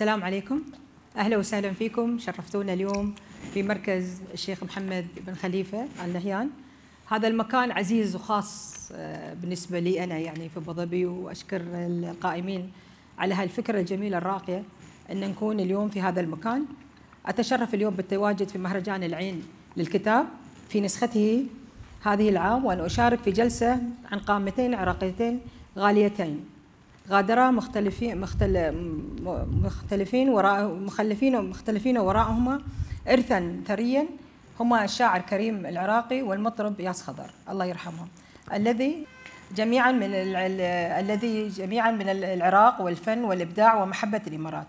السلام عليكم اهلا وسهلا فيكم شرفتونا اليوم في مركز الشيخ محمد بن خليفه ال نهيان هذا المكان عزيز وخاص آه، بالنسبه لي انا يعني في ابو ظبي واشكر القائمين على هالفكره الجميله الراقيه ان نكون اليوم في هذا المكان اتشرف اليوم بالتواجد في مهرجان العين للكتاب في نسخته هذه العام وان اشارك في جلسه عن قامتين عراقيتين غاليتين غادرا مختلفين مختل مختلفين وراء مخلفين مختلفين وراءهما إرثا ثريا هما الشاعر كريم العراقي والمطرب ياس خضر الله يرحمهم الذي جميعا من الذي جميعا من العراق والفن والابداع ومحبه الامارات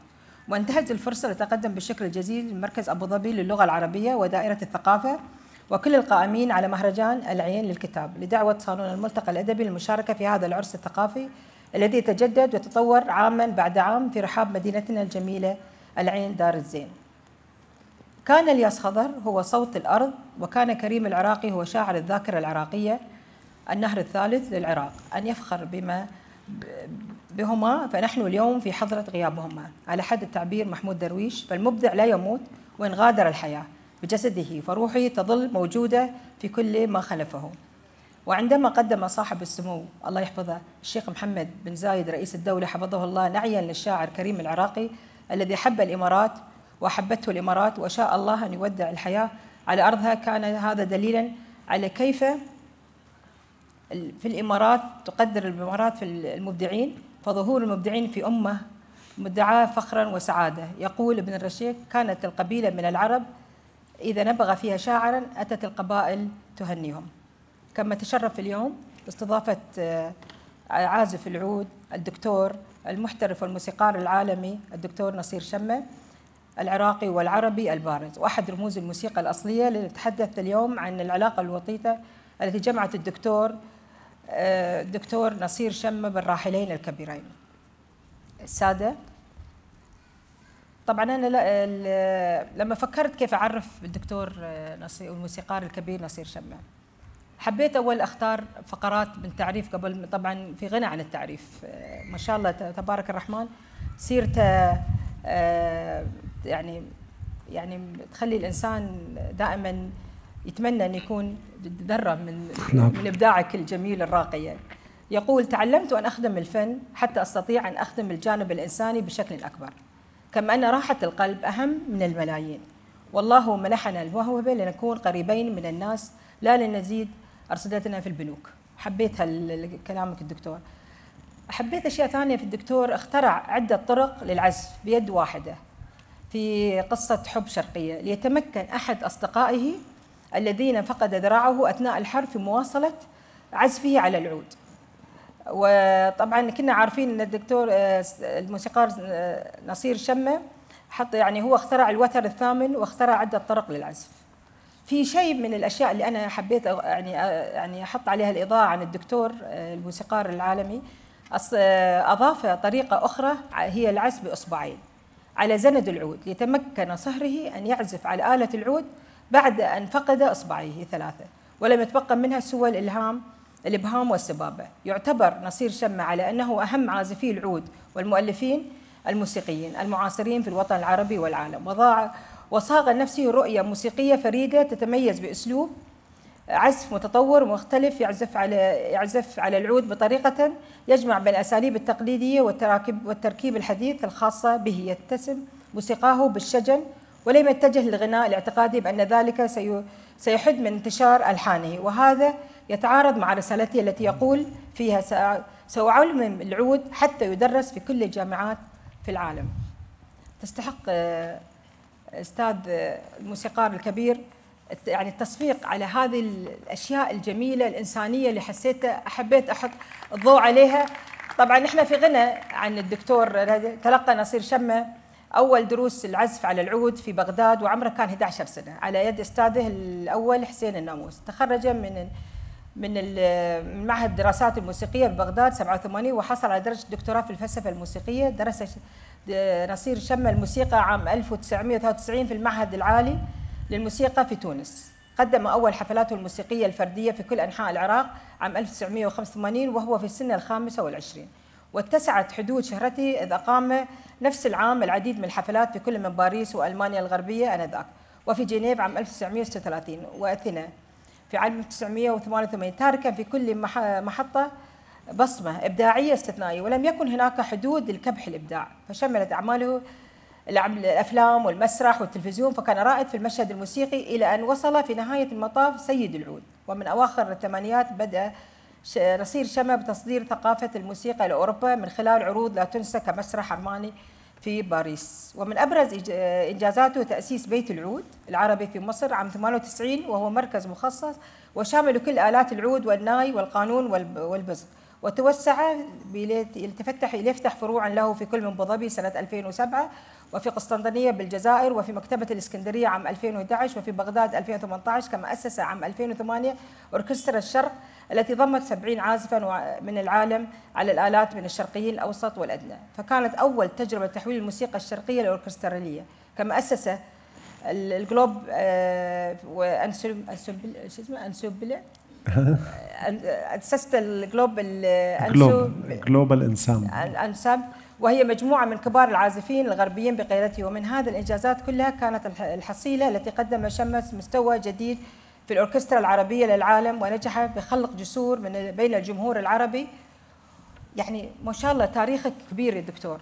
وانتهت الفرصه لتقدم بشكل جزيل مركز ابو ظبي للغه العربيه ودائره الثقافه وكل القائمين على مهرجان العين للكتاب لدعوه صالون الملتقى الادبي للمشاركه في هذا العرس الثقافي الذي يتجدد ويتطور عاما بعد عام في رحاب مدينتنا الجميلة العين دار الزين كان الياس خضر هو صوت الأرض وكان كريم العراقي هو شاعر الذاكرة العراقية النهر الثالث للعراق أن يفخر بما بهما فنحن اليوم في حضرة غيابهما على حد التعبير محمود درويش فالمبدع لا يموت وإن غادر الحياة بجسده فروحه تظل موجودة في كل ما خلفه وعندما قدم صاحب السمو الله يحفظه الشيخ محمد بن زايد رئيس الدولة حفظه الله نعيا للشاعر كريم العراقي الذي حب الإمارات وحبته الإمارات وشاء الله أن يودع الحياة على أرضها كان هذا دليلا على كيف في الإمارات تقدر الإمارات في المبدعين فظهور المبدعين في أمة مدعاة فخرا وسعادة يقول ابن الرشيق كانت القبيلة من العرب إذا نبغ فيها شاعرا أتت القبائل تهنيهم كما تشرف اليوم باستضافة آه، عازف العود الدكتور المحترف والموسيقار العالمي الدكتور نصير شمة العراقي والعربي البارز وأحد رموز الموسيقى الأصلية لنتحدث اليوم عن العلاقة الوطيدة التي جمعت الدكتور الدكتور آه، نصير شمة بالراحلين الكبيرين السادة طبعا انا لما فكرت كيف اعرف الدكتور آه، نصير الموسيقار الكبير نصير شمع حبيت اول اختار فقرات من تعريف قبل طبعا في غنى عن التعريف آه، ما شاء الله تبارك الرحمن سيرته آه، آه، يعني يعني تخلي الانسان دائما يتمنى ان يكون ذره من نعم. من ابداعك الجميل الراقي يقول تعلمت ان اخدم الفن حتى استطيع ان اخدم الجانب الانساني بشكل اكبر كما ان راحه القلب اهم من الملايين والله منحنا الموهبه لنكون قريبين من الناس لا لنزيد ارصدتنا في البنوك حبيتها كلامك الدكتور حبيت اشياء ثانيه في الدكتور اخترع عده طرق للعزف بيد واحده في قصه حب شرقيه ليتمكن احد اصدقائه الذين فقد ذراعه اثناء الحرب في مواصله عزفه على العود وطبعا كنا عارفين ان الدكتور آه، الموسيقار آه، نصير شمه حط يعني هو اخترع الوتر الثامن واخترع عده طرق للعزف في شيء من الاشياء اللي انا حبيت يعني يعني احط عليها الاضاءه عن الدكتور آه، الموسيقار العالمي آه، اضاف طريقه اخرى هي العزف باصبعين على زند العود ليتمكن صهره ان يعزف على اله العود بعد ان فقد اصبعيه ثلاثه ولم يتبقى منها سوى الالهام الابهام والسبابه يعتبر نصير شمه على انه اهم عازفي العود والمؤلفين الموسيقيين المعاصرين في الوطن العربي والعالم وضاع وصاغ لنفسه رؤية موسيقية فريدة تتميز بأسلوب عزف متطور مختلف يعزف على يعزف على العود بطريقة يجمع بين الأساليب التقليدية والتراكب والتركيب الحديث الخاصة به يتسم موسيقاه بالشجن ولم يتجه للغناء الاعتقادي بأن ذلك سيحد من انتشار ألحانه وهذا يتعارض مع رسالته التي يقول فيها سأعلم العود حتى يدرس في كل الجامعات في العالم تستحق استاذ الموسيقار الكبير يعني التصفيق على هذه الاشياء الجميله الانسانيه اللي حسيت حبيت احط الضوء عليها طبعا احنا في غنى عن الدكتور تلقى نصير شمه اول دروس العزف على العود في بغداد وعمره كان 11 سنه على يد استاذه الاول حسين الناموس تخرج من من من معهد الدراسات الموسيقيه ببغداد 87 وحصل على درجه دكتوراه في الفلسفه الموسيقيه درس نصير شم الموسيقى عام 1993 في المعهد العالي للموسيقى في تونس قدم أول حفلاته الموسيقية الفردية في كل أنحاء العراق عام 1985 وهو في السنة الخامسة والعشرين واتسعت حدود شهرته إذ أقام نفس العام العديد من الحفلات في كل من باريس وألمانيا الغربية آنذاك وفي جنيف عام 1936 وأثينا في عام 1988 تاركا في كل محطة بصمة إبداعية استثنائية ولم يكن هناك حدود لكبح الإبداع فشملت أعماله الأفلام والمسرح والتلفزيون فكان رائد في المشهد الموسيقي إلى أن وصل في نهاية المطاف سيد العود ومن أواخر الثمانينات بدأ نصير شمع بتصدير ثقافة الموسيقى لأوروبا من خلال عروض لا تنسى كمسرح أرماني في باريس ومن أبرز إنجازاته تأسيس بيت العود العربي في مصر عام 98 وهو مركز مخصص وشامل كل آلات العود والناي والقانون والبزق وتوسع لتفتح ليفتح فروعا له في كل من ابو سنه 2007 وفي قسطنطينيه بالجزائر وفي مكتبه الاسكندريه عام 2011 وفي بغداد 2018 كما اسس عام 2008 اوركسترا الشرق التي ضمت 70 عازفا من العالم على الالات من الشرقيين الاوسط والادنى فكانت اول تجربه تحويل الموسيقى الشرقيه الاوركستراليه كما اسس الجلوب آه، وانسوبل شو اسمه اسست الجلوبال جلوبال انسام الانسامبل وهي مجموعه من كبار العازفين الغربيين بقيادته ومن هذه الانجازات كلها كانت الحصيله التي قدم شمس مستوى جديد في الاوركسترا العربيه للعالم ونجح بخلق جسور من بين الجمهور العربي يعني ما شاء الله تاريخك كبير يا دكتور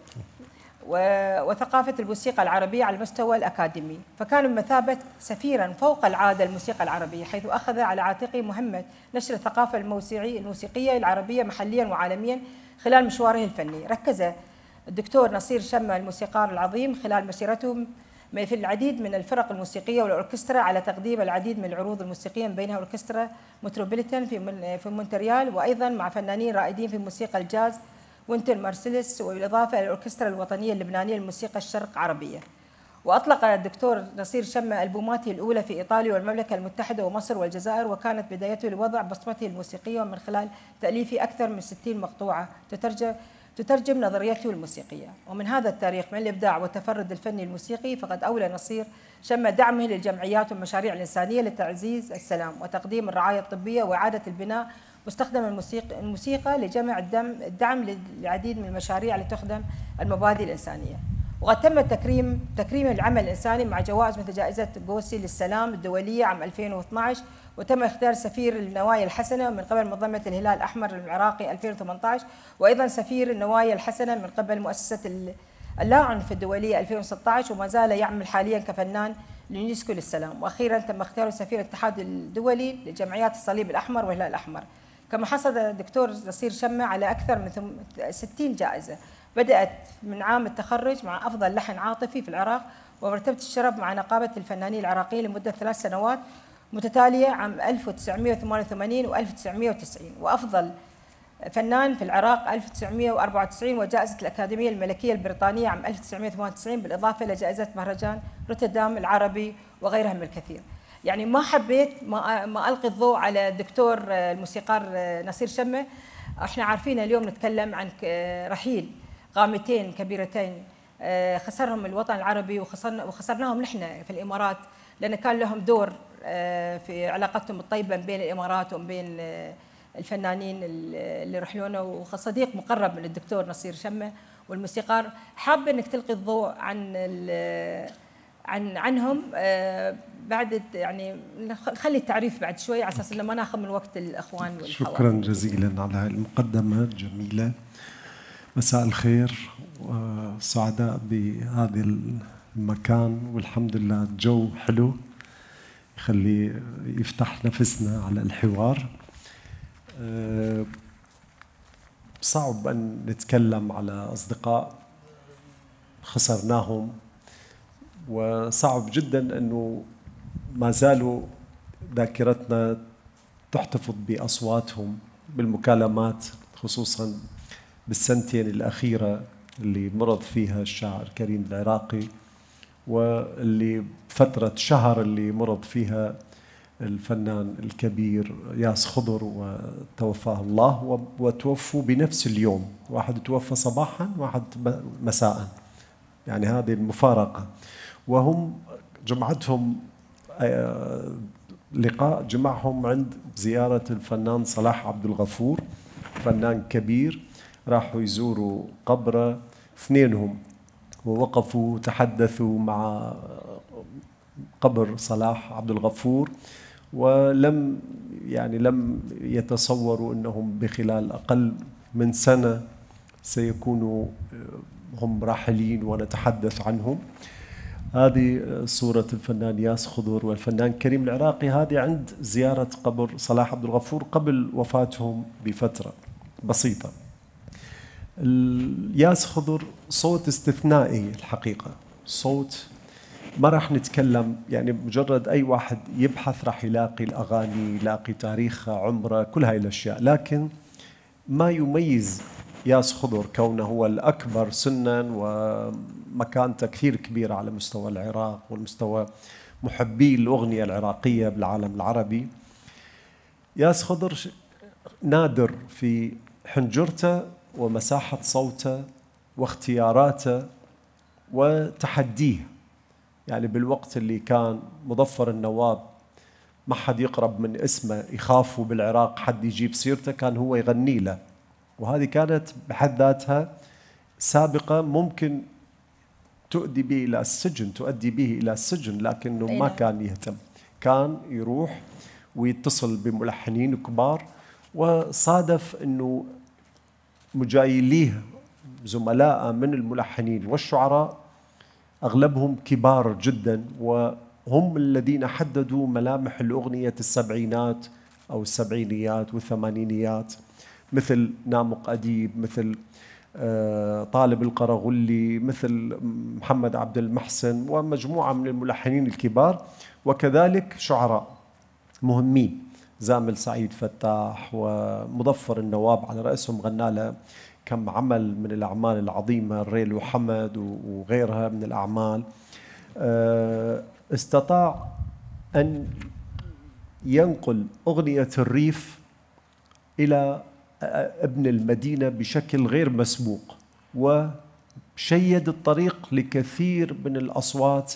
وثقافة الموسيقى العربية على المستوى الأكاديمي فكان بمثابة سفيرا فوق العادة الموسيقى العربية حيث أخذ على عاتقه مهمة نشر الثقافة الموسيقية العربية محليا وعالميا خلال مشواره الفني ركز الدكتور نصير شمة الموسيقار العظيم خلال مسيرته في العديد من الفرق الموسيقية والأوركسترا على تقديم العديد من العروض الموسيقية من بينها أوركسترا متروبوليتان في مونتريال وأيضا مع فنانين رائدين في موسيقى الجاز وينتر مارسيلس وبالإضافة إلى الأوركسترا الوطنية اللبنانية للموسيقى الشرق عربية وأطلق الدكتور نصير شمة ألبوماته الأولى في إيطاليا والمملكة المتحدة ومصر والجزائر وكانت بدايته لوضع بصمته الموسيقية ومن خلال تأليف أكثر من 60 مقطوعة تترجم تترجم نظريته الموسيقية ومن هذا التاريخ من الإبداع والتفرد الفني الموسيقي فقد أولى نصير شم دعمه للجمعيات والمشاريع الإنسانية لتعزيز السلام وتقديم الرعاية الطبية وإعادة البناء مستخدم الموسيقى, الموسيقى لجمع الدم الدعم للعديد من المشاريع التي تخدم المبادئ الإنسانية وقد تم تكريم تكريم العمل الإنساني مع جوائز مثل جائزة جوسي للسلام الدولية عام 2012 وتم اختيار سفير النوايا الحسنة من قبل منظمة الهلال الأحمر العراقي 2018 وأيضا سفير النوايا الحسنة من قبل مؤسسة اللاعنف الدولية 2016 وما زال يعمل حاليا كفنان لليونسكو للسلام وأخيرا تم اختياره سفير الاتحاد الدولي لجمعيات الصليب الأحمر والهلال الأحمر كما حصد الدكتور نصير شمة على أكثر من 60 جائزة بدأت من عام التخرج مع أفضل لحن عاطفي في العراق ومرتبة الشرف مع نقابة الفنانين العراقيين لمدة ثلاث سنوات متتالية عام 1988 و 1990 وأفضل فنان في العراق 1994 وجائزة الأكاديمية الملكية البريطانية عام 1998 بالإضافة إلى جائزة مهرجان روتردام العربي وغيرها من الكثير يعني ما حبيت ما, ما القي الضوء على الدكتور آه، الموسيقار آه، نصير شمه احنا عارفين اليوم نتكلم عن رحيل قامتين كبيرتين آه، خسرهم الوطن العربي وخسرناهم نحن في الامارات لان كان لهم دور في علاقتهم الطيبه بين الامارات وبين الفنانين اللي رحلونا وصديق مقرب من الدكتور نصير شمه والموسيقار حابه انك تلقي الضوء عن عن عنهم آه، بعد يعني نخلي التعريف بعد شوي على اساس انه ما ناخذ من وقت الاخوان والحوار. شكرا جزيلا على المقدمه الجميله مساء الخير وسعداء بهذا المكان والحمد لله الجو حلو يخلي يفتح نفسنا على الحوار آه، صعب ان نتكلم على اصدقاء خسرناهم وصعب جدا انه ما زالوا ذاكرتنا تحتفظ باصواتهم بالمكالمات خصوصا بالسنتين الاخيره اللي مرض فيها الشاعر كريم العراقي واللي فترة شهر اللي مرض فيها الفنان الكبير ياس خضر وتوفاه الله وتوفوا بنفس اليوم واحد توفى صباحا واحد مساء يعني هذه المفارقة وهم جمعتهم آه، لقاء جمعهم عند زيارة الفنان صلاح عبد الغفور فنان كبير راحوا يزوروا قبره اثنينهم ووقفوا تحدثوا مع قبر صلاح عبد الغفور ولم يعني لم يتصوروا انهم بخلال اقل من سنه سيكونوا آه، هم راحلين ونتحدث عنهم هذه صورة الفنان ياس خضور والفنان كريم العراقي هذه عند زيارة قبر صلاح عبد الغفور قبل وفاتهم بفترة بسيطة ياس خضر صوت استثنائي الحقيقة صوت ما راح نتكلم يعني مجرد أي واحد يبحث راح يلاقي الأغاني يلاقي تاريخها عمره كل هاي الأشياء لكن ما يميز ياس خضر كونه هو الأكبر سنا ومكانته كثير كبيرة على مستوى العراق والمستوى محبي الأغنية العراقية بالعالم العربي ياس خضر نادر في حنجرته ومساحة صوته واختياراته وتحديه يعني بالوقت اللي كان مظفر النواب ما حد يقرب من اسمه يخافوا بالعراق حد يجيب سيرته كان هو يغني له وهذه كانت بحد ذاتها سابقه ممكن تؤدي به الى السجن تؤدي به الى السجن لكنه ما إيه. كان يهتم كان يروح ويتصل بملحنين كبار وصادف انه مجايليه زملاء من الملحنين والشعراء اغلبهم كبار جدا وهم الذين حددوا ملامح الاغنيه السبعينات او السبعينيات والثمانينيات مثل نامق أديب مثل آه، طالب القرغلي مثل محمد عبد المحسن ومجموعة من الملحنين الكبار وكذلك شعراء مهمين زامل سعيد فتاح ومظفر النواب على رأسهم غنالة كم عمل من الأعمال العظيمة الريل وحمد وغيرها من الأعمال آه، استطاع أن ينقل أغنية الريف إلى ابن المدينة بشكل غير مسبوق وشيد الطريق لكثير من الأصوات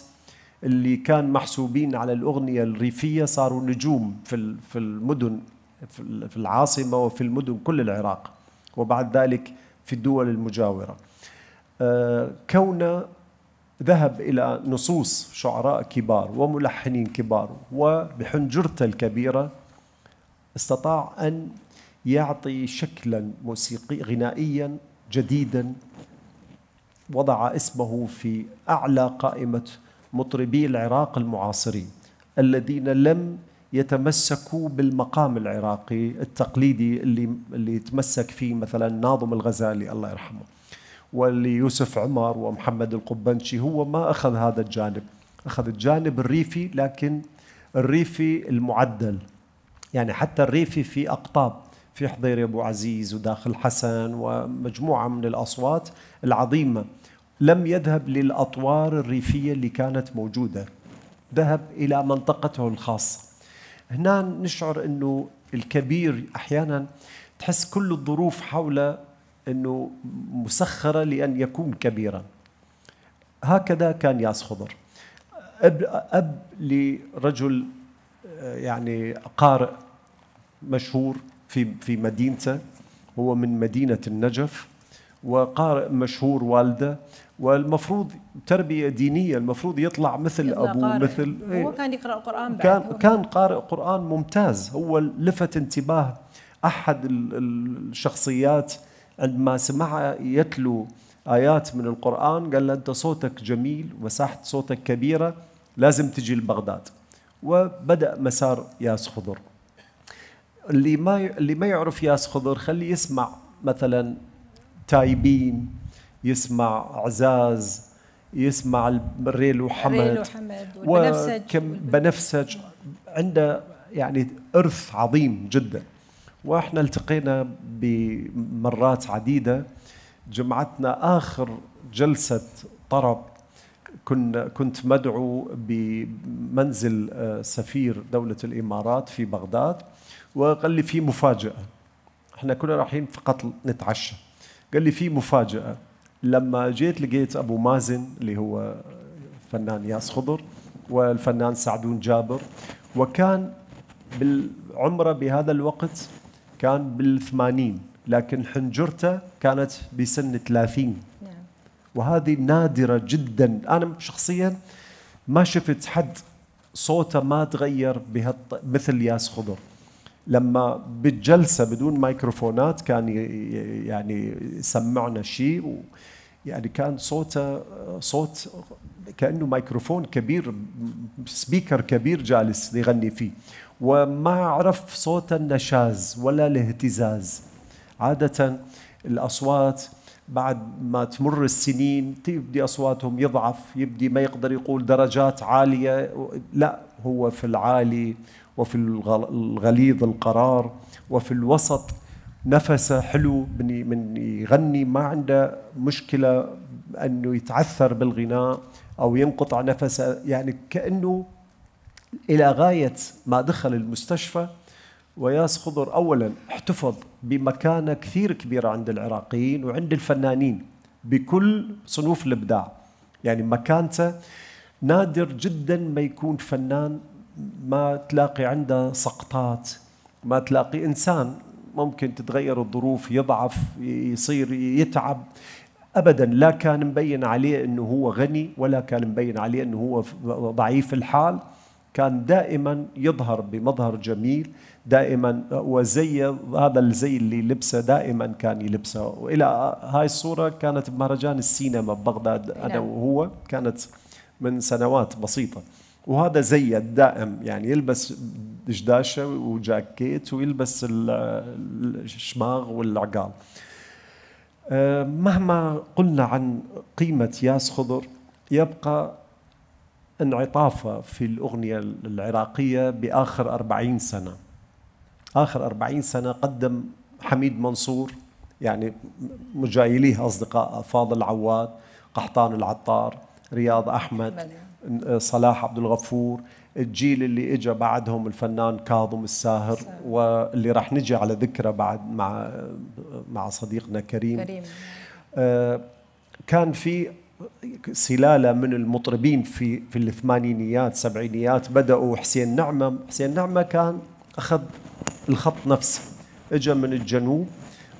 اللي كان محسوبين على الأغنية الريفية صاروا نجوم في في المدن في العاصمة وفي المدن كل العراق وبعد ذلك في الدول المجاورة آه، كون ذهب إلى نصوص شعراء كبار وملحنين كبار وبحنجرته الكبيرة استطاع أن يعطي شكلا موسيقي غنائيا جديدا وضع اسمه في اعلى قائمه مطربي العراق المعاصرين الذين لم يتمسكوا بالمقام العراقي التقليدي اللي اللي تمسك فيه مثلا ناظم الغزالي الله يرحمه واللي يوسف عمر ومحمد القبنشي هو ما اخذ هذا الجانب اخذ الجانب الريفي لكن الريفي المعدل يعني حتى الريفي في اقطاب في حضير أبو عزيز وداخل حسن ومجموعة من الأصوات العظيمة لم يذهب للأطوار الريفية اللي كانت موجودة ذهب إلى منطقته الخاصة هنا نشعر أنه الكبير أحيانا تحس كل الظروف حوله أنه مسخرة لأن يكون كبيرا هكذا كان ياس خضر أب, أب لرجل آه، يعني قارئ مشهور في في مدينته هو من مدينة النجف وقارئ مشهور والده والمفروض تربية دينية المفروض يطلع مثل أبوه قارئ. مثل هو إيه. كان يقرأ القرآن كان كان قارئ قرآن ممتاز هو لفت انتباه أحد الشخصيات عندما سمعها يتلو آيات من القرآن قال له أنت صوتك جميل وساحة صوتك كبيرة لازم تجي لبغداد وبدأ مسار ياس خضر اللي ما اللي ما يعرف ياس خضر خليه يسمع مثلا تايبين يسمع عزاز يسمع الريل وحمد وكم وحمد والبنفسج بنفسج عنده يعني ارث عظيم جدا واحنا التقينا بمرات عديده جمعتنا اخر جلسه طرب كنا كنت مدعو بمنزل آه، سفير دوله الامارات في بغداد وقال لي في مفاجأة احنا كنا رايحين فقط نتعشى قال لي في مفاجأة لما جيت لقيت أبو مازن اللي هو فنان ياس خضر والفنان سعدون جابر وكان بالعمره بهذا الوقت كان بالثمانين لكن حنجرته كانت بسن 30 نعم. وهذه نادرة جدا أنا شخصيا ما شفت حد صوته ما تغير بهالط... مثل ياس خضر لما بالجلسه بدون ميكروفونات كان يعني سمعنا شيء يعني كان صوته صوت كانه ميكروفون كبير سبيكر كبير جالس يغني فيه وما عرف صوت النشاز ولا الاهتزاز عاده الاصوات بعد ما تمر السنين تبدي اصواتهم يضعف يبدي ما يقدر يقول درجات عاليه لا هو في العالي وفي الغليظ القرار وفي الوسط نفسه حلو من يغني ما عنده مشكله انه يتعثر بالغناء او ينقطع نفسه يعني كانه الى غايه ما دخل المستشفى وياس خضر اولا احتفظ بمكانه كثير كبيره عند العراقيين وعند الفنانين بكل صنوف الابداع يعني مكانته نادر جدا ما يكون فنان ما تلاقي عنده سقطات ما تلاقي انسان ممكن تتغير الظروف يضعف يصير يتعب ابدا لا كان مبين عليه انه هو غني ولا كان مبين عليه انه هو ضعيف الحال كان دائما يظهر بمظهر جميل دائما وزي هذا الزي اللي لبسه دائما كان يلبسه والى هاي الصوره كانت بمهرجان السينما ببغداد انا نعم. وهو كانت من سنوات بسيطه وهذا زي الدائم يعني يلبس دشداشه وجاكيت ويلبس الشماغ والعقال آه، مهما قلنا عن قيمة ياس خضر يبقى انعطافه في الأغنية العراقية بآخر أربعين سنة آخر أربعين سنة قدم حميد منصور يعني مجايليه أصدقاء فاضل عواد قحطان العطار رياض أحمد يعني. صلاح عبد الغفور الجيل اللي اجى بعدهم الفنان كاظم الساهر واللي راح نجي على ذكره بعد مع مع صديقنا كريم, كريم. آه، كان في سلاله من المطربين في في الثمانينيات سبعينيات بداوا حسين نعمه حسين نعمه كان اخذ الخط نفسه اجى من الجنوب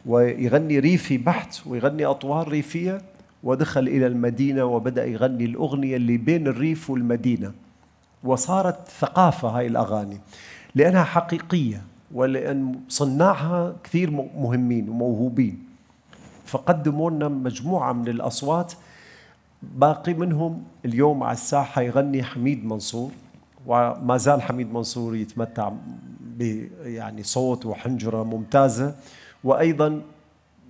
ويغني ريفي بحت ويغني اطوار ريفيه ودخل إلى المدينة وبدأ يغني الأغنية اللي بين الريف والمدينة وصارت ثقافة هاي الأغاني لأنها حقيقية ولأن صناعها كثير مهمين وموهوبين فقدموا لنا مجموعة من الأصوات باقي منهم اليوم على الساحة يغني حميد منصور وما زال حميد منصور يتمتع ب يعني صوت وحنجرة ممتازة وأيضا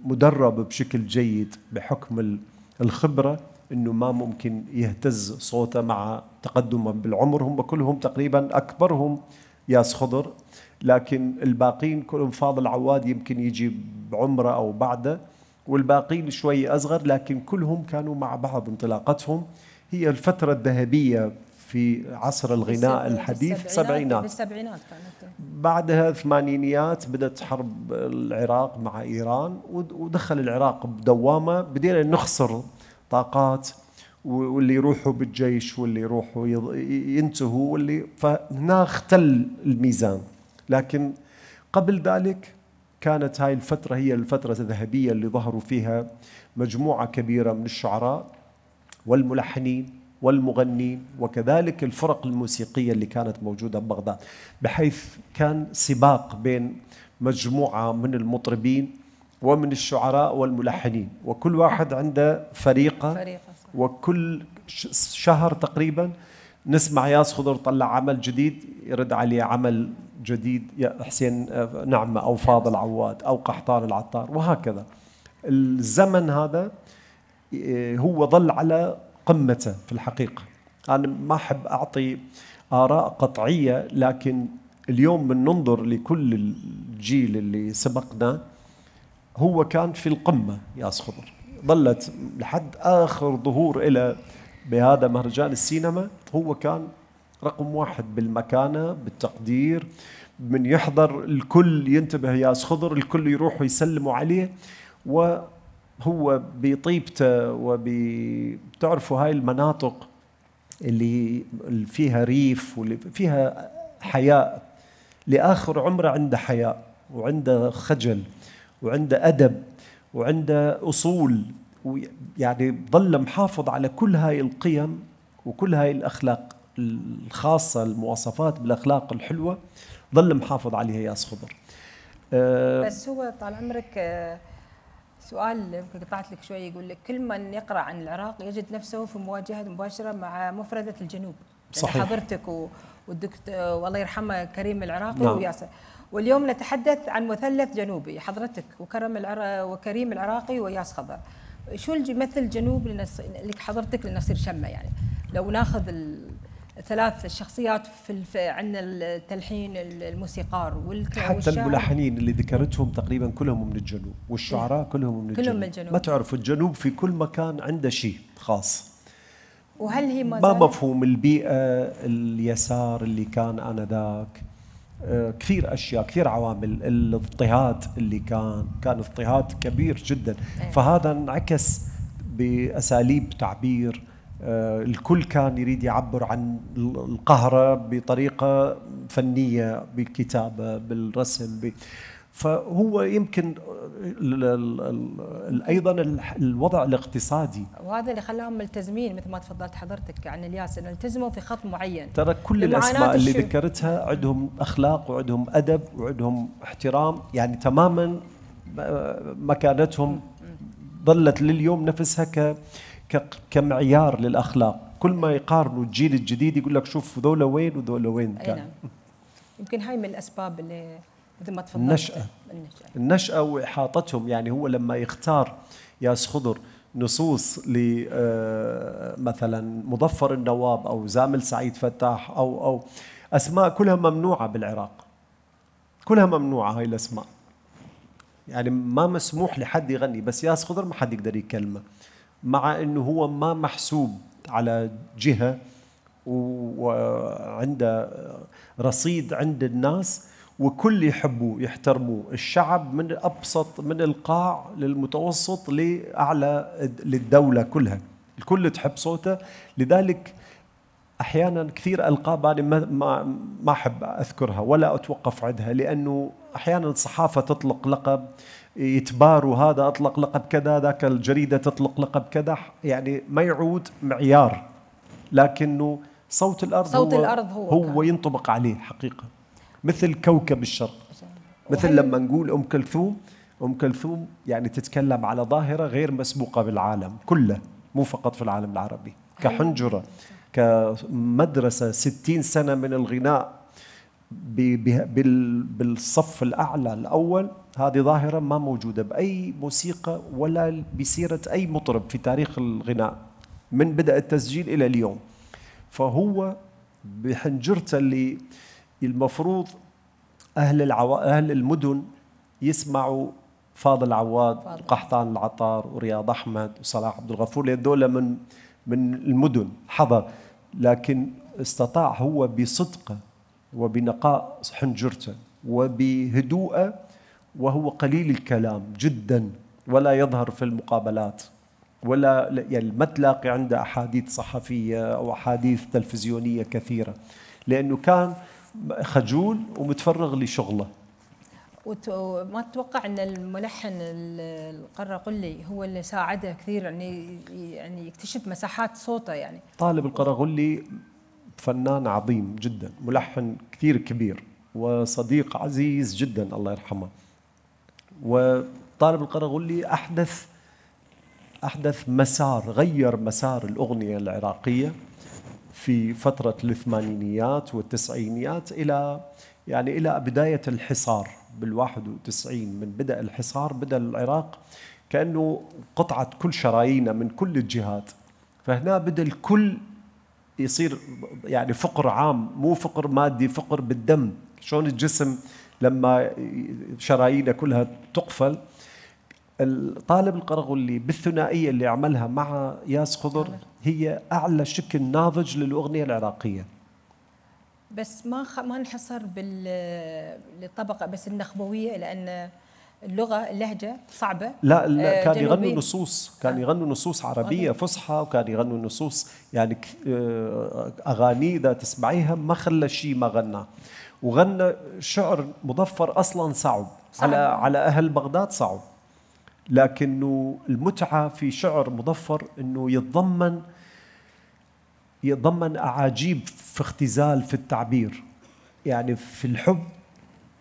مدرب بشكل جيد بحكم الخبره انه ما ممكن يهتز صوته مع تقدما بالعمر هم كلهم تقريبا اكبرهم ياس خضر لكن الباقين كلهم فاضل عواد يمكن يجي بعمره او بعده والباقين شوي اصغر لكن كلهم كانوا مع بعض انطلاقتهم هي الفتره الذهبيه في عصر الغناء الحديث السبعينات السبعينات كانت بعدها الثمانينيات بدأت حرب العراق مع إيران ودخل العراق بدوامة بدينا نخسر طاقات واللي يروحوا بالجيش واللي يروحوا ينتهوا واللي فهنا اختل الميزان لكن قبل ذلك كانت هاي الفترة هي الفترة الذهبية اللي ظهروا فيها مجموعة كبيرة من الشعراء والملحنين والمغنين وكذلك الفرق الموسيقية اللي كانت موجودة ببغداد بحيث كان سباق بين مجموعة من المطربين ومن الشعراء والملحنين وكل واحد عنده فريقة, فريقة صح. وكل شهر تقريبا نسمع ياس خضر طلع عمل جديد يرد عليه عمل جديد يا حسين آه، نعمة أو فاضل عواد أو قحطان العطار وهكذا الزمن هذا آه، هو ظل على قمة في الحقيقة أنا ما أحب أعطي آراء قطعية لكن اليوم بننظر لكل الجيل اللي سبقنا هو كان في القمة ياس خضر ظلت لحد آخر ظهور إلى بهذا مهرجان السينما هو كان رقم واحد بالمكانة بالتقدير من يحضر الكل ينتبه ياس خضر الكل يروح ويسلموا عليه و هو بطيبته وبتعرفوا هاي المناطق اللي فيها ريف واللي فيها حياء لاخر عمره عنده حياء وعنده خجل وعنده ادب وعنده اصول يعني ظل محافظ على كل هاي القيم وكل هاي الاخلاق الخاصه المواصفات بالاخلاق الحلوه ظل محافظ عليها ياس خضر أه بس هو طال عمرك أه سؤال يمكن قطعت لك شوي يقول لك كل من يقرا عن العراق يجد نفسه في مواجهه مباشره مع مفرده الجنوب يعني صحيح حضرتك والدكتور والله يرحمه كريم العراقي نعم. وياسر واليوم نتحدث عن مثلث جنوبي حضرتك وكرم العرا... وكريم العراقي وياس خضر شو يمثل جنوب لنص... لك حضرتك لنصير شمه يعني لو ناخذ ال... ثلاث شخصيات في عندنا التلحين الموسيقار حتى الملحنين اللي ذكرتهم تقريبا كلهم من الجنوب والشعراء إيه. كلهم من الجنوب كلهم من الجنوب ما تعرف الجنوب في كل مكان عنده شيء خاص وهل هي ما مفهوم البيئة اليسار اللي كان آنذاك آه، كثير اشياء كثير عوامل الاضطهاد اللي كان كان اضطهاد كبير جدا إيه. فهذا انعكس باساليب تعبير آه، الكل كان يريد يعبر عن القهرة بطريقة فنية بالكتابة بالرسم ب... فهو يمكن ايضا الوضع الاقتصادي وهذا اللي خلاهم ملتزمين مثل ما تفضلت حضرتك عن الياس انه التزموا في خط معين ترى كل الاسماء اللي ذكرتها عندهم اخلاق وعندهم ادب وعندهم احترام يعني تماما آه، مكانتهم ظلت لليوم نفسها ك كمعيار للاخلاق كل ما يقارنوا الجيل الجديد يقول لك شوف ذولا وين وذولا وين كان نعم. يمكن هاي من الاسباب اللي مثل ما تفضلت النشأة النشأة, النشأة وإحاطتهم يعني هو لما يختار ياس خضر نصوص ل آه، مثلا مظفر النواب او زامل سعيد فتاح او او اسماء كلها ممنوعه بالعراق كلها ممنوعه هاي الاسماء يعني ما مسموح لحد يغني بس ياس خضر ما حد يقدر يكلمه مع انه هو ما محسوب على جهه وعنده رصيد عند الناس وكل يحبوه يحترموه الشعب من ابسط من القاع للمتوسط لاعلى للدوله كلها الكل تحب صوته لذلك احيانا كثير القاب انا ما ما ما احب اذكرها ولا اتوقف عندها لانه احيانا الصحافه تطلق لقب يتباروا هذا اطلق لقب كذا ذاك الجريده تطلق لقب كذا يعني ما يعود معيار لكنه صوت الارض صوت هو الارض هو, هو ينطبق عليه حقيقه مثل كوكب الشرق مثل لما نقول ام كلثوم ام كلثوم يعني تتكلم على ظاهره غير مسبوقه بالعالم كله مو فقط في العالم العربي أيوة. كحنجره كمدرسه 60 سنه من الغناء بالصف الاعلى الاول هذه ظاهره ما موجوده باي موسيقى ولا بسيره اي مطرب في تاريخ الغناء من بدا التسجيل الى اليوم فهو بحنجرته اللي المفروض اهل العو... اهل المدن يسمعوا فاضل عواد قحطان العطار ورياض احمد وصلاح عبد الغفور لان من من المدن حضر لكن استطاع هو بصدقه وبنقاء حنجرته وبهدوءه وهو قليل الكلام جدا ولا يظهر في المقابلات ولا يعني ما تلاقي عنده احاديث صحفيه او احاديث تلفزيونيه كثيره لانه كان خجول ومتفرغ لشغله وما تتوقع ان الملحن القرة قلي هو اللي ساعده كثير يعني يعني يكتشف مساحات صوته يعني طالب القرة قلي فنان عظيم جدا ملحن كثير كبير وصديق عزيز جدا الله يرحمه وطالب القرغولي أحدث أحدث مسار غير مسار الأغنية العراقية في فترة الثمانينيات والتسعينيات إلى يعني إلى بداية الحصار بال91 من بدأ الحصار بدأ العراق كأنه قطعت كل شرايينه من كل الجهات فهنا بدأ الكل يصير يعني فقر عام مو فقر مادي فقر بالدم شلون الجسم لما شرايينه كلها تقفل الطالب القرغولي بالثنائيه اللي عملها مع ياس خضر هي اعلى شكل ناضج للاغنيه العراقيه بس ما خ... ما انحصر بالطبقه بس النخبويه لان اللغه اللهجه صعبه لا, لا آه، كان يغنوا نصوص كان آه. يغنوا نصوص عربيه فصحى وكان يغنوا نصوص يعني آه، اغاني اذا تسمعيها ما خلى شيء ما غنى وغنى شعر مضفر اصلا صعب, صعب. على على اهل بغداد صعب لكنه المتعه في شعر مضفر انه يتضمن يتضمن اعاجيب في اختزال في التعبير يعني في الحب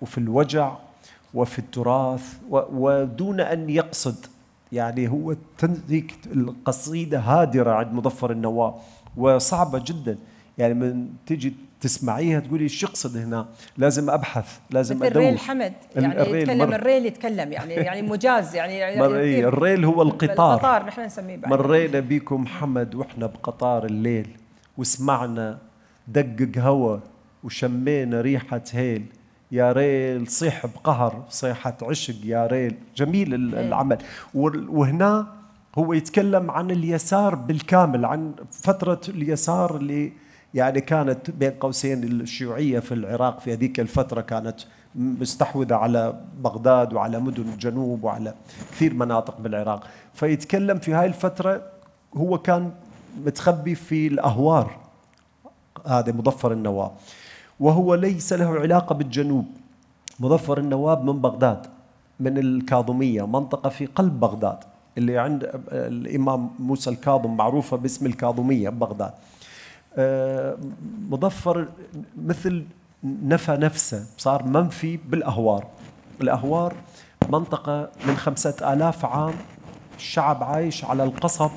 وفي الوجع وفي التراث ودون أن يقصد يعني هو تنزيك القصيدة هادرة عند مظفر النواب وصعبة جدا يعني من تجي تسمعيها تقولي ايش يقصد هنا لازم ابحث لازم مثل ادور الريل حمد يعني الريل يتكلم مر... الريل يتكلم يعني يعني مجاز يعني, يعني إيه الريل هو القطار القطار نحن نسميه مرينا بكم حمد واحنا بقطار الليل وسمعنا دقق قهوة وشمينا ريحة هيل يا ريل صيح بقهر صيحة عشق يا ريل جميل إيه. العمل وهنا هو يتكلم عن اليسار بالكامل عن فترة اليسار اللي يعني كانت بين قوسين الشيوعية في العراق في هذيك الفترة كانت مستحوذة على بغداد وعلى مدن الجنوب وعلى كثير مناطق بالعراق فيتكلم في هاي الفترة هو كان متخبي في الأهوار هذا مضفر النواب وهو ليس له علاقة بالجنوب مظفر النواب من بغداد من الكاظمية منطقة في قلب بغداد اللي عند الإمام موسى الكاظم معروفة باسم الكاظمية ببغداد آه، مظفر مثل نفى نفسه صار منفي بالأهوار الأهوار منطقة من خمسة آلاف عام الشعب عايش على القصب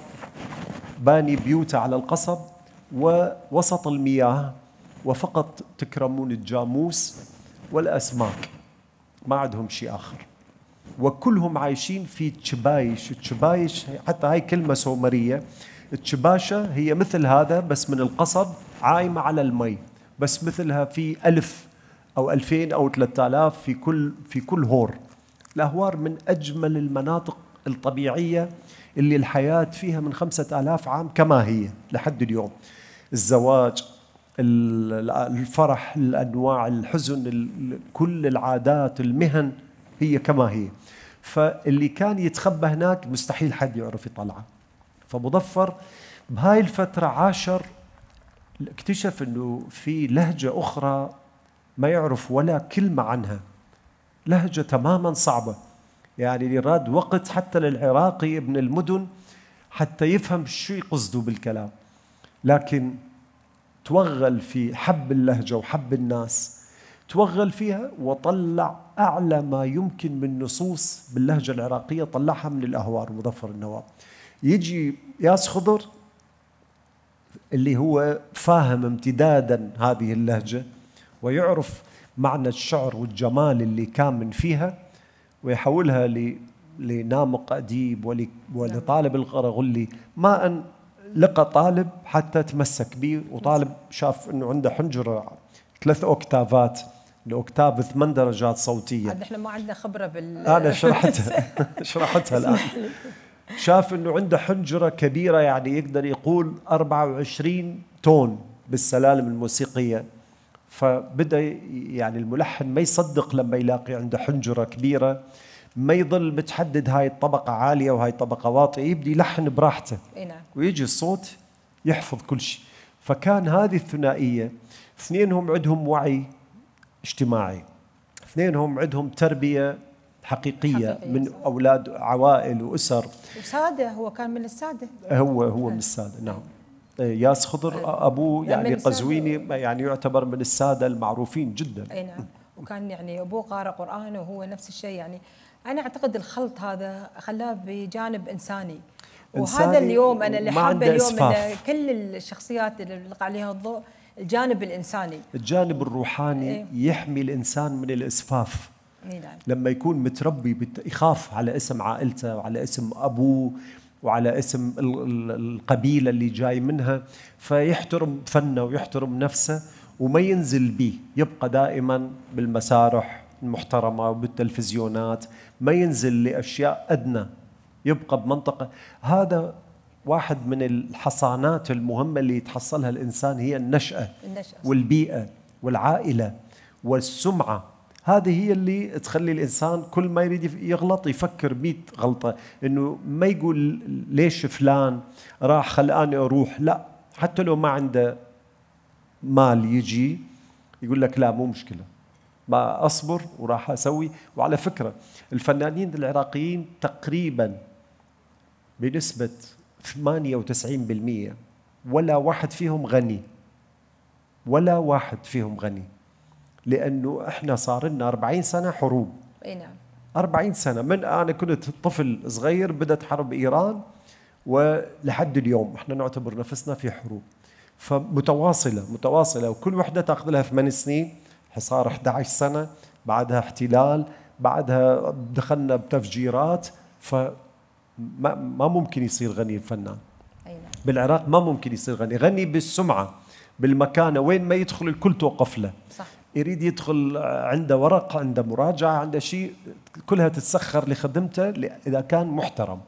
باني بيوته على القصب ووسط المياه وفقط تكرمون الجاموس والأسماك ما عندهم شيء آخر وكلهم عايشين في تشبايش تشبايش حتى هاي كلمة سومرية تشباشا هي مثل هذا بس من القصب عايمة على المي بس مثلها في ألف أو ألفين أو ثلاثة آلاف في كل, في كل هور الأهوار من أجمل المناطق الطبيعية اللي الحياة فيها من خمسة آلاف عام كما هي لحد اليوم الزواج الفرح الانواع الحزن كل العادات المهن هي كما هي فاللي كان يتخبى هناك مستحيل حد يعرف يطلعه فمظفر بهاي الفترة عاشر اكتشف انه في لهجة اخرى ما يعرف ولا كلمة عنها لهجة تماما صعبة يعني يراد وقت حتى للعراقي ابن المدن حتى يفهم شو يقصدوا بالكلام لكن توغل في حب اللهجة وحب الناس توغل فيها وطلع أعلى ما يمكن من نصوص باللهجة العراقية طلعها من الأهوار مظفر النواب يجي ياس خضر اللي هو فاهم امتدادا هذه اللهجة ويعرف معنى الشعر والجمال اللي كامن فيها ويحولها لنامق أديب نعم. ولطالب القرغلي ما أن لقى طالب حتى تمسك به وطالب شاف انه عنده حنجره ثلاث اوكتافات الاوكتاف ثمان درجات صوتيه عاد احنا ما عندنا خبره بال انا شرحتها شرحتها الان شاف انه عنده حنجره كبيره يعني يقدر يقول 24 تون بالسلالم الموسيقيه فبدا يعني الملحن ما يصدق لما يلاقي عنده حنجره كبيره ما يظل متحدد هاي الطبقه عاليه وهاي الطبقه واطيه يبدي لحن براحته نعم ويجي الصوت يحفظ كل شيء فكان هذه الثنائيه اثنينهم عندهم وعي اجتماعي اثنينهم عندهم تربيه حقيقية, حقيقية من أولاد عوائل وأسر وسادة هو كان من السادة هو هو من السادة نعم إيه، ياس خضر إيه. أبوه يعني قزويني يعني يعتبر من السادة المعروفين جدا أي نعم وكان يعني أبوه قارئ قرآن وهو نفس الشيء يعني انا اعتقد الخلط هذا خلاه بجانب انساني وهذا اليوم انا اللي حابه اليوم ان كل الشخصيات اللي نلقى عليها الضوء الجانب الانساني الجانب الروحاني إيه؟ يحمي الانسان من الاسفاف إيه نعم. لما يكون متربي يخاف على اسم عائلته وعلى اسم ابوه وعلى اسم القبيله اللي جاي منها فيحترم فنه ويحترم نفسه وما ينزل به يبقى دائما بالمسارح المحترمه وبالتلفزيونات ما ينزل لاشياء ادنى يبقى بمنطقه هذا واحد من الحصانات المهمه اللي يتحصلها الانسان هي النشاه, النشأة. والبيئه والعائله والسمعه هذه هي اللي تخلي الانسان كل ما يريد يغلط يفكر 100 غلطه انه ما يقول ليش فلان راح خلاني اروح لا حتى لو ما عنده مال يجي يقول لك لا مو مشكله بأصبر وراح أسوي وعلى فكرة الفنانين العراقيين تقريبا بنسبة 98% ولا واحد فيهم غني ولا واحد فيهم غني لأنه إحنا صار لنا 40 سنة حروب أي نعم 40 سنة من أنا كنت طفل صغير بدأت حرب إيران ولحد اليوم احنا نعتبر نفسنا في حروب فمتواصلة متواصلة وكل وحدة تأخذ لها ثمان سنين حصار 11 سنه بعدها احتلال بعدها دخلنا بتفجيرات ف ما ممكن يصير غني الفنان أينا. نعم. بالعراق ما ممكن يصير غني غني بالسمعه بالمكانه وين ما يدخل الكل توقف له صح يريد يدخل عنده ورق عنده مراجعه عنده شيء كلها تتسخر لخدمته اذا كان محترم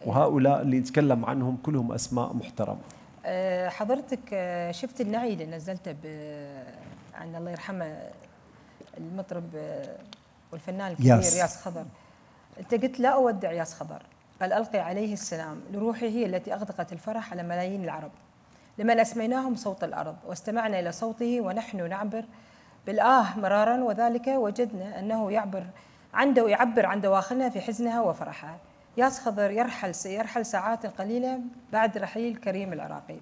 نعم. وهؤلاء اللي نتكلم عنهم كلهم اسماء محترمه أه، حضرتك أه، شفت النعي اللي نزلته عن الله يرحمه المطرب والفنان الكبير ياس, ياس خضر انت قلت لا اودع ياس خضر بل القي عليه السلام لروحه هي التي اغدقت الفرح على ملايين العرب لمن اسميناهم صوت الارض واستمعنا الى صوته ونحن نعبر بالاه مرارا وذلك وجدنا انه يعبر عنده يعبر عن دواخلنا في حزنها وفرحها ياس خضر يرحل سيرحل ساعات قليله بعد رحيل كريم العراقي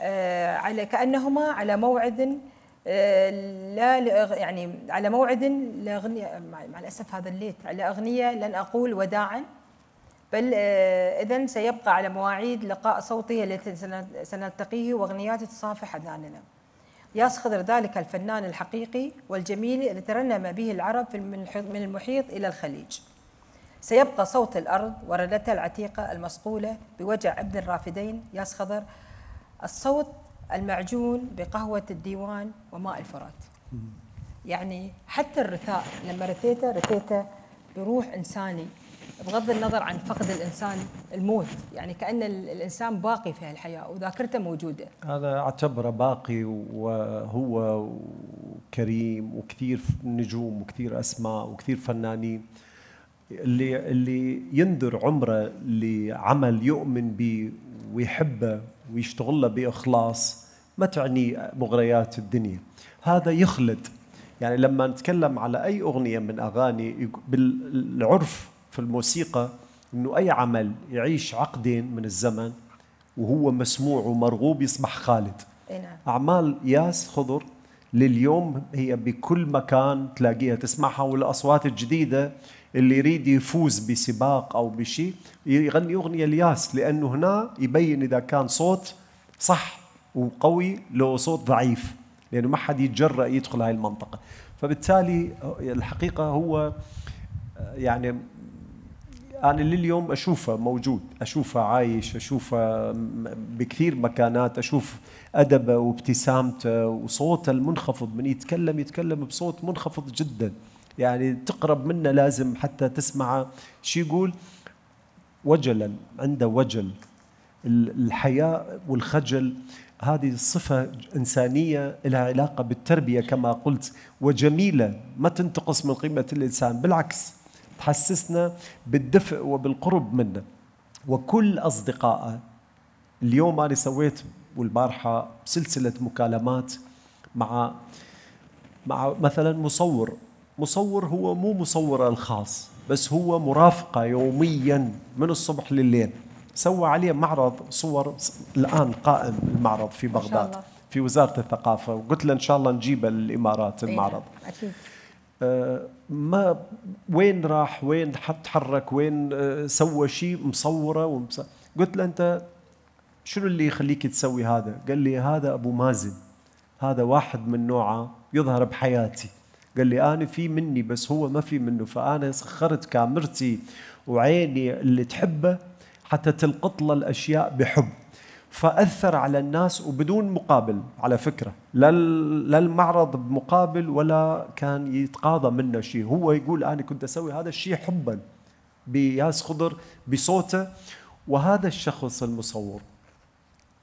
آه، على كانهما على موعد لا لأغ... يعني على موعد لاغنيه مع الاسف هذا الليت على اغنيه لن اقول وداعا بل آه، اذا سيبقى على مواعيد لقاء صوتي التي سنلتقيه واغنيات تصافح اذاننا. ياس خضر ذلك الفنان الحقيقي والجميل الذي ترنم به العرب من المحيط الى الخليج. سيبقى صوت الارض وردتها العتيقه المصقوله بوجع ابن الرافدين ياس خضر الصوت المعجون بقهوة الديوان وماء الفرات يعني حتى الرثاء لما رثيته رثيته بروح إنساني بغض النظر عن فقد الإنسان الموت يعني كأن الإنسان باقي في الحياة وذاكرته موجودة هذا أعتبره باقي وهو كريم وكثير نجوم وكثير أسماء وكثير فنانين اللي اللي ينذر عمره لعمل يؤمن به ويحبه ويشتغل له باخلاص ما تعني مغريات الدنيا هذا يخلد يعني لما نتكلم على أي أغنية من أغاني بالعرف في الموسيقى أنه أي عمل يعيش عقدين من الزمن وهو مسموع ومرغوب يصبح خالد نعم. أعمال ياس خضر لليوم هي بكل مكان تلاقيها تسمعها والأصوات الجديدة اللي يريد يفوز بسباق أو بشيء يغني أغنية الياس لأنه هنا يبين إذا كان صوت صح وقوي له صوت ضعيف لانه ما حد يتجرأ يدخل هاي المنطقه فبالتالي الحقيقه هو يعني انا لليوم اشوفه موجود اشوفه عايش اشوفه بكثير مكانات اشوف ادبه وابتسامته وصوته المنخفض من يتكلم يتكلم بصوت منخفض جدا يعني تقرب منه لازم حتى تسمعه شو يقول وجلا عنده وجل الحياء والخجل هذه الصفة إنسانية لها علاقة بالتربية كما قلت وجميلة ما تنتقص من قيمة الإنسان بالعكس تحسسنا بالدفء وبالقرب منه وكل أصدقائه اليوم أنا سويت والبارحة سلسلة مكالمات مع مع مثلا مصور مصور هو مو مصوره الخاص بس هو مرافقه يوميا من الصبح لليل سوى عليه معرض صور الان قائم المعرض في بغداد في وزاره الثقافه وقلت له ان شاء الله نجيبه للامارات إيه، المعرض نعم، اكيد آه، ما وين راح وين تحرك وين آه، سوى شيء مصوره ومس... قلت له انت شنو اللي يخليك تسوي هذا قال لي هذا ابو مازن هذا واحد من نوعه يظهر بحياتي قال لي انا في مني بس هو ما في منه فانا سخرت كاميرتي وعيني اللي تحبه حتى تلقط له الاشياء بحب فاثر على الناس وبدون مقابل على فكره لا لا المعرض بمقابل ولا كان يتقاضى منه شيء هو يقول انا كنت اسوي هذا الشيء حبا بياس خضر بصوته وهذا الشخص المصور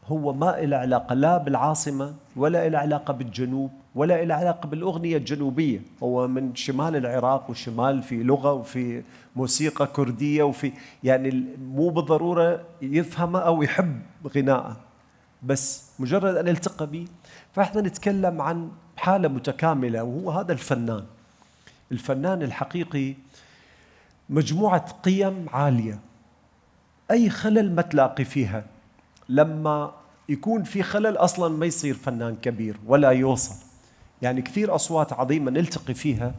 هو ما له علاقة لا بالعاصمة ولا له علاقة بالجنوب ولا له علاقة بالأغنية الجنوبية هو من شمال العراق وشمال في لغة وفي موسيقى كردية وفي يعني مو بالضرورة يفهم أو يحب غناءه بس مجرد أن التقى به فإحنا نتكلم عن حالة متكاملة وهو هذا الفنان الفنان الحقيقي مجموعة قيم عالية أي خلل ما تلاقي فيها لما يكون في خلل اصلا ما يصير فنان كبير ولا يوصل يعني كثير اصوات عظيمه نلتقي فيها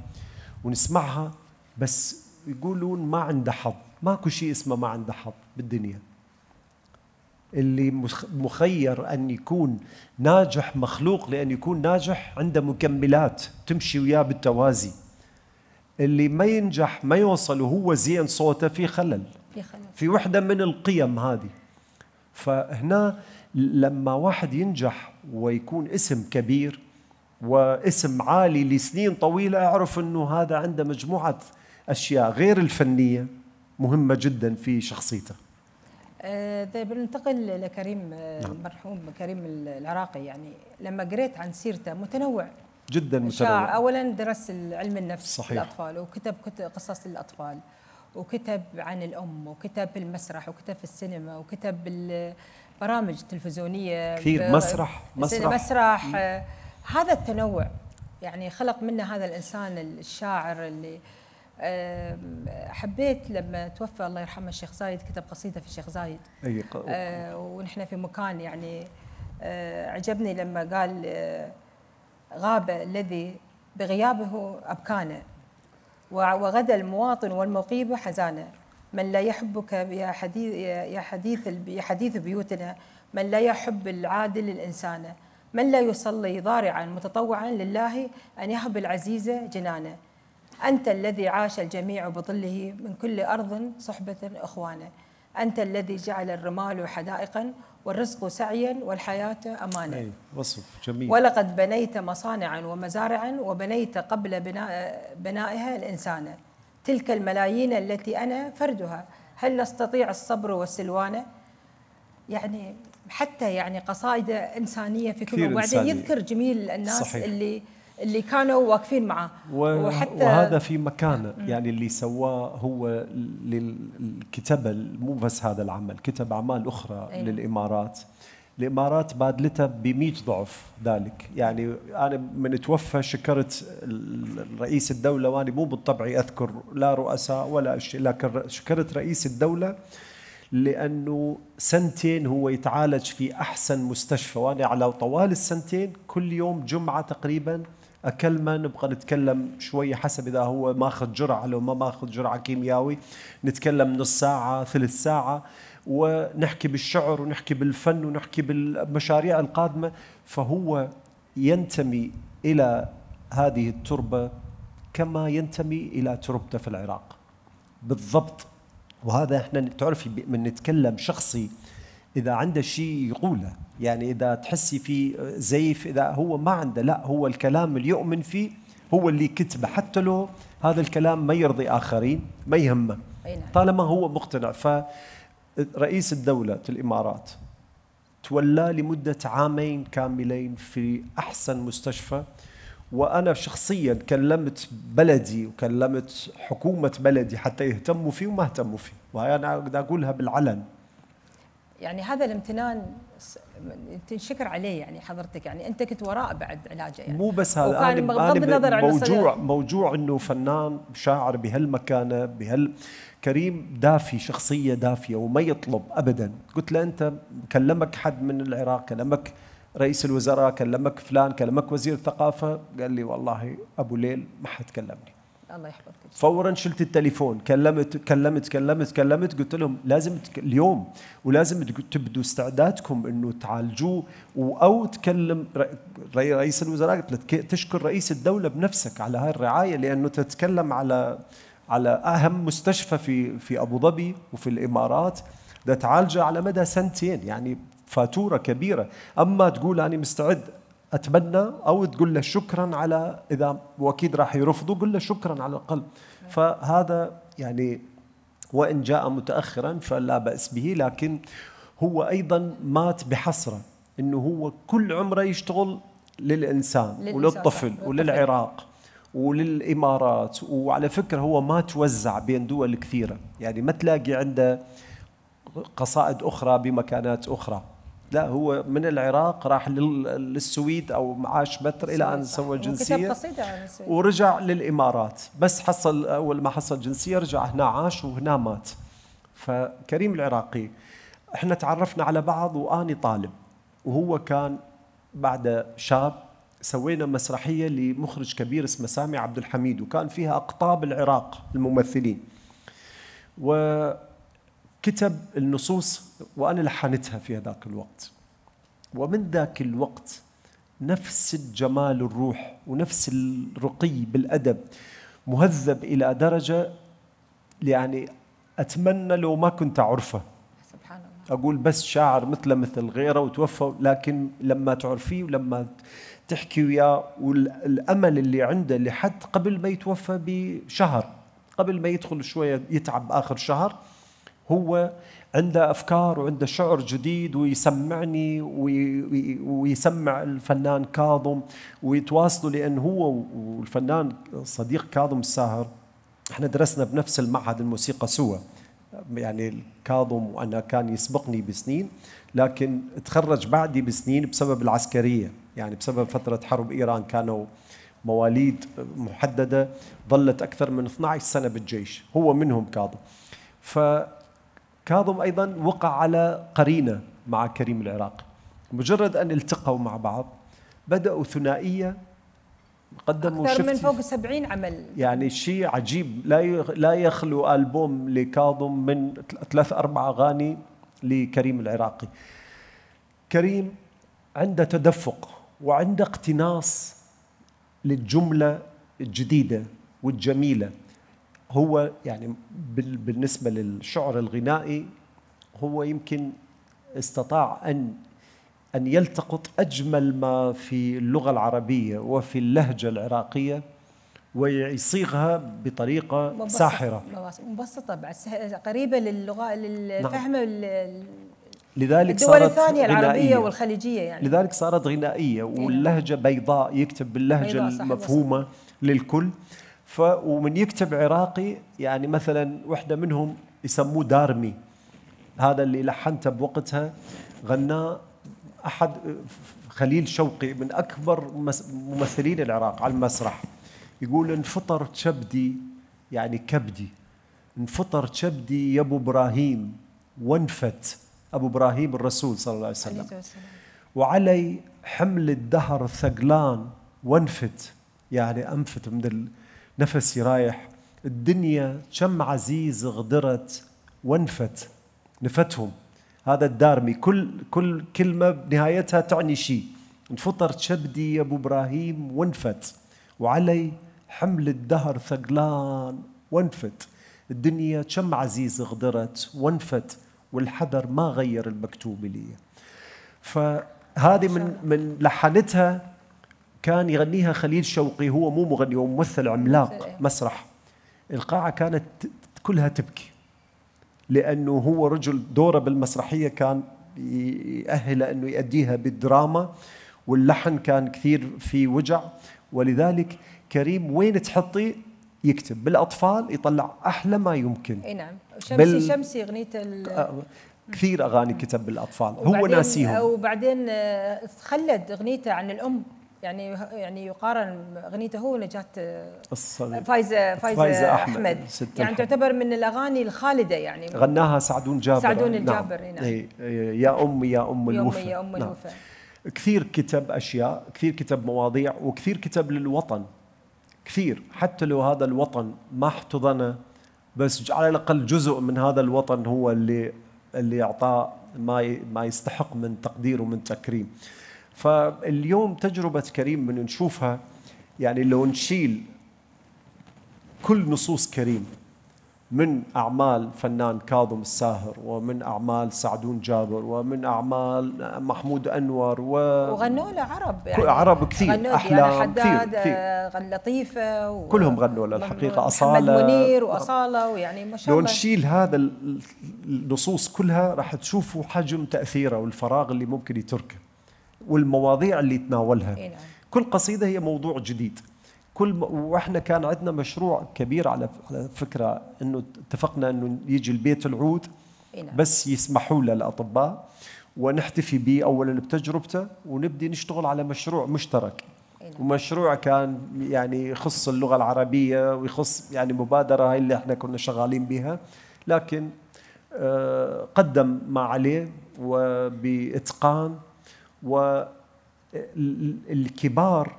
ونسمعها بس يقولون ما عنده حظ ماكو شيء اسمه ما عنده حظ بالدنيا اللي مخير ان يكون ناجح مخلوق لان يكون ناجح عنده مكملات تمشي وياه بالتوازي اللي ما ينجح ما يوصل وهو زين صوته في خلل في خلل في وحده من القيم هذه فهنا لما واحد ينجح ويكون اسم كبير واسم عالي لسنين طويلة أعرف أنه هذا عنده مجموعة أشياء غير الفنية مهمة جدا في شخصيته آه، طيب ننتقل لكريم المرحوم آه، نعم. كريم العراقي يعني لما قريت عن سيرته متنوع جدا متنوع اولا درس علم النفس صحيح. للاطفال وكتب قصص الاطفال وكتب عن الام وكتب المسرح وكتب السينما وكتب برامج تلفزيونيه كثير مسرح مسرح مسرح آه، هذا التنوع يعني خلق منا هذا الانسان الشاعر اللي آه، حبيت لما توفى الله يرحمه الشيخ زايد كتب قصيده في الشيخ زايد اي آه، ق... ونحن في مكان يعني عجبني لما قال غاب الذي بغيابه ابكانه وغدا المواطن والمقيب حزانه من لا يحبك يا حديث يا حديث يا حديث بيوتنا من لا يحب العادل الإنسان من لا يصلي ضارعا متطوعا لله أن يهب العزيز جنانه أنت الذي عاش الجميع بظله من كل أرض صحبة أخوانه أنت الذي جعل الرمال حدائقا والرزق سعيا والحياة أمانة أي وصف جميل ولقد بنيت مصانعا ومزارعا وبنيت قبل بناء بنائها الإنسان تلك الملايين التي أنا فردها هل نستطيع الصبر والسلوانة يعني حتى يعني قصائد إنسانية في كل وبعدين يذكر جميل الناس صحيح. اللي اللي كانوا واقفين معه و... وحتى وهذا في مكانه يعني اللي سواه هو للكتابة مو بس هذا العمل كتب أعمال أخرى أيه. للإمارات الامارات بادلتها ب 100 ضعف ذلك، يعني انا من توفى شكرت رئيس الدوله وانا مو بالطبعي اذكر لا رؤساء ولا شيء، لكن شكرت رئيس الدوله لانه سنتين هو يتعالج في احسن مستشفى وانا على طوال السنتين كل يوم جمعه تقريبا اكلمه نبقى نتكلم شويه حسب اذا هو ماخذ جرعه لو ما ماخذ جرعه كيمياوي نتكلم نص ساعه ثلث ساعه ونحكي بالشعر ونحكي بالفن ونحكي بالمشاريع القادمه فهو ينتمي الى هذه التربه كما ينتمي الى تربته في العراق بالضبط وهذا احنا تعرفي من نتكلم شخصي اذا عنده شيء يقوله يعني اذا تحسي في زيف اذا هو ما عنده لا هو الكلام اللي يؤمن فيه هو اللي كتبه حتى لو هذا الكلام ما يرضي اخرين ما يهمه نعم. طالما هو مقتنع ف رئيس الدولة الإمارات تولى لمدة عامين كاملين في أحسن مستشفى وأنا شخصيا كلمت بلدي وكلمت حكومة بلدي حتى يهتموا فيه وما اهتموا فيه وهي أنا أقولها بالعلن يعني هذا الامتنان تنشكر عليه يعني حضرتك يعني انت كنت وراء بعد علاجه يعني مو بس هذا وكان بغض النظر عن موجوع موجوع انه فنان شاعر بهالمكانه بهال كريم دافي شخصية دافية وما يطلب أبدا قلت له أنت كلمك حد من العراق كلمك رئيس الوزراء كلمك فلان كلمك وزير الثقافة قال لي والله أبو ليل ما حد كلمني الله يحفظك فورا شلت التليفون كلمت كلمت كلمت كلمت قلت لهم لازم اليوم ولازم تبدوا استعدادكم انه تعالجوه او تكلم رئيس الوزراء قلت له تشكر رئيس الدوله بنفسك على هاي الرعايه لانه تتكلم على على اهم مستشفى في في ابو ظبي وفي الامارات ده تعالجه على مدى سنتين يعني فاتوره كبيره اما تقول انا مستعد اتمنى او تقول له شكرا على اذا واكيد راح يرفضوا قل له شكرا على الاقل فهذا يعني وان جاء متاخرا فلا باس به لكن هو ايضا مات بحسره انه هو كل عمره يشتغل للانسان وللطفل وللعراق وللامارات وعلى فكره هو ما توزع بين دول كثيره يعني ما تلاقي عنده قصائد اخرى بمكانات اخرى لا هو من العراق راح للسويد او عاش متر الى ان سوى جنسيه ورجع للامارات بس حصل اول ما حصل جنسيه رجع هنا عاش وهنا مات فكريم العراقي احنا تعرفنا على بعض واني طالب وهو كان بعد شاب سوينا مسرحيه لمخرج كبير اسمه سامي عبد الحميد وكان فيها اقطاب العراق الممثلين وكتب النصوص وانا لحنتها في هذاك الوقت ومن ذاك الوقت نفس الجمال الروح ونفس الرقي بالادب مهذب الى درجه يعني اتمنى لو ما كنت اعرفه سبحان الله اقول بس شاعر مثله مثل غيره وتوفى لكن لما تعرفيه ولما تحكي وياه والامل اللي عنده لحد قبل ما يتوفى بشهر قبل ما يدخل شويه يتعب اخر شهر هو عنده افكار وعنده شعر جديد ويسمعني ويسمع الفنان كاظم ويتواصلوا لان هو والفنان صديق كاظم الساهر احنا درسنا بنفس المعهد الموسيقى سوا يعني كاظم وانا كان يسبقني بسنين لكن تخرج بعدي بسنين بسبب العسكريه يعني بسبب فترة حرب إيران كانوا مواليد محددة ظلت أكثر من 12 سنة بالجيش هو منهم كاظم فكاظم أيضا وقع على قرينة مع كريم العراقي مجرد أن التقوا مع بعض بدأوا ثنائية قدموا أكثر من فوق 70 عمل يعني شيء عجيب لا لا يخلو ألبوم لكاظم من ثلاث أربع أغاني لكريم العراقي كريم عنده تدفق وعنده اقتناص للجملة الجديدة والجميلة هو يعني بالنسبة للشعر الغنائي هو يمكن استطاع أن أن يلتقط أجمل ما في اللغة العربية وفي اللهجة العراقية ويصيغها بطريقة مبسطة ساحرة مبسطة بعد قريبة للغة للفهم نعم. لذلك الدول صارت الثانية العربية والخليجية يعني لذلك صارت غنائية إيه. واللهجة بيضاء يكتب باللهجة بيضاء المفهومة للكل ف ومن يكتب عراقي يعني مثلا واحدة منهم يسموه دارمي هذا اللي لحنته بوقتها غناه أحد خليل شوقي من أكبر ممثلين العراق على المسرح يقول انفطر كبدي يعني كبدي انفطر كبدي يا ابو ابراهيم وانفت أبو إبراهيم الرسول صلى الله عليه وسلم وعلي حمل الدهر ثقلان وانفت يعني أنفت من النفس رايح الدنيا كم عزيز غدرت وانفت نفتهم هذا الدارمي كل كل كلمه بنهايتها تعني شيء انفطر شبدي يا ابو ابراهيم وانفت وعلي حمل الدهر ثقلان وانفت الدنيا كم عزيز غدرت وانفت والحذر ما غير المكتوب لي فهذه من من لحنتها كان يغنيها خليل شوقي هو مو مغني هو ممثل عملاق إيه. مسرح القاعة كانت كلها تبكي لأنه هو رجل دوره بالمسرحية كان يأهل أنه يأديها بالدراما واللحن كان كثير في وجع ولذلك كريم وين تحطي يكتب بالأطفال يطلع أحلى ما يمكن نعم شمسي بال... شمسي اغنيته ال... آه، كثير اغاني كتب بالاطفال هو ناسيهم وبعدين آه، تخلد اغنيته عن الام يعني يعني يقارن اغنيته هو آه، الصغير. فايزه فايزه, فايزة احمد, أحمد. يعني تعتبر من الاغاني الخالده يعني غناها سعدون جابر سعدون الجابر نعم. نعم. إيه، إيه، يا امي يا ام الوفا يا ام نعم. الوفا نعم. كثير كتب اشياء كثير كتب مواضيع وكثير كتب للوطن كثير حتى لو هذا الوطن ما احتضنه بس على الاقل جزء من هذا الوطن هو اللي اللي اعطاه ما ما يستحق من تقدير ومن تكريم. فاليوم تجربه كريم من نشوفها يعني لو نشيل كل نصوص كريم من أعمال فنان كاظم الساهر ومن أعمال سعدون جابر ومن أعمال محمود أنور و... وغنوا له عرب يعني عرب كثير غنوا أحلام حداد كثير, كثير. لطيفة و... كلهم غنوا له الحقيقة أصالة محمد منير وأصالة ويعني ما شاء الله لو نشيل هذا النصوص كلها راح تشوفوا حجم تأثيره والفراغ اللي ممكن يتركه والمواضيع اللي يتناولها إيه نعم. كل قصيدة هي موضوع جديد كل واحنا كان عندنا مشروع كبير على على فكره انه اتفقنا انه يجي البيت العود نعم. بس يسمحوا له الاطباء ونحتفي به اولا بتجربته ونبدي نشتغل على مشروع مشترك نعم. ومشروع كان يعني يخص اللغه العربيه ويخص يعني مبادره هاي اللي احنا كنا شغالين بها لكن آه، قدم ما عليه وباتقان والكبار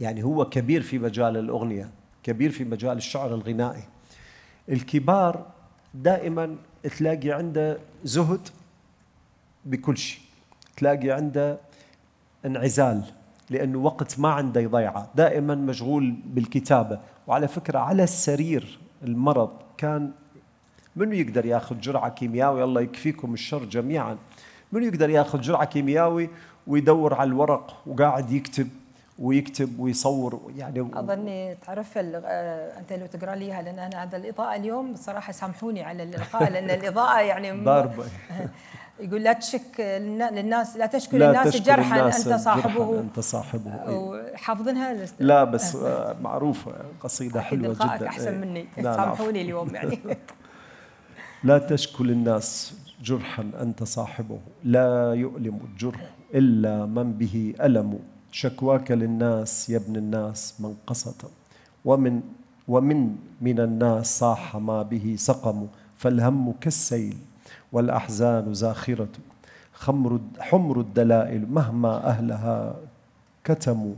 يعني هو كبير في مجال الأغنية كبير في مجال الشعر الغنائي الكبار دائما تلاقي عنده زهد بكل شيء تلاقي عنده انعزال لأنه وقت ما عنده يضيعه دائما مشغول بالكتابة وعلى فكرة على السرير المرض كان منو يقدر ياخذ جرعة كيمياوي الله يكفيكم الشر جميعا منو يقدر ياخذ جرعة كيمياوي ويدور على الورق وقاعد يكتب ويكتب ويصور يعني اظن تعرف آه، انت لو تقرا ليها لان انا هذا الاضاءه اليوم صراحة سامحوني على الالقاء لان الاضاءه يعني ضاربه يقول لا تشك للناس لا تشكو لا للناس جرحا الناس انت صاحبه انت صاحبه إيه. وحافظينها لا بس آه، معروفه قصيده حلوه جدا احسن إيه. مني سامحوني اليوم يعني لا تشكو للناس جرحا انت صاحبه لا يؤلم الجرح الا من به الم شكواك للناس يا ابن الناس من قصت ومن ومن من الناس صاح ما به سقم فالهم كالسيل والأحزان زاخرة خمر حمر الدلائل مهما أهلها كتموا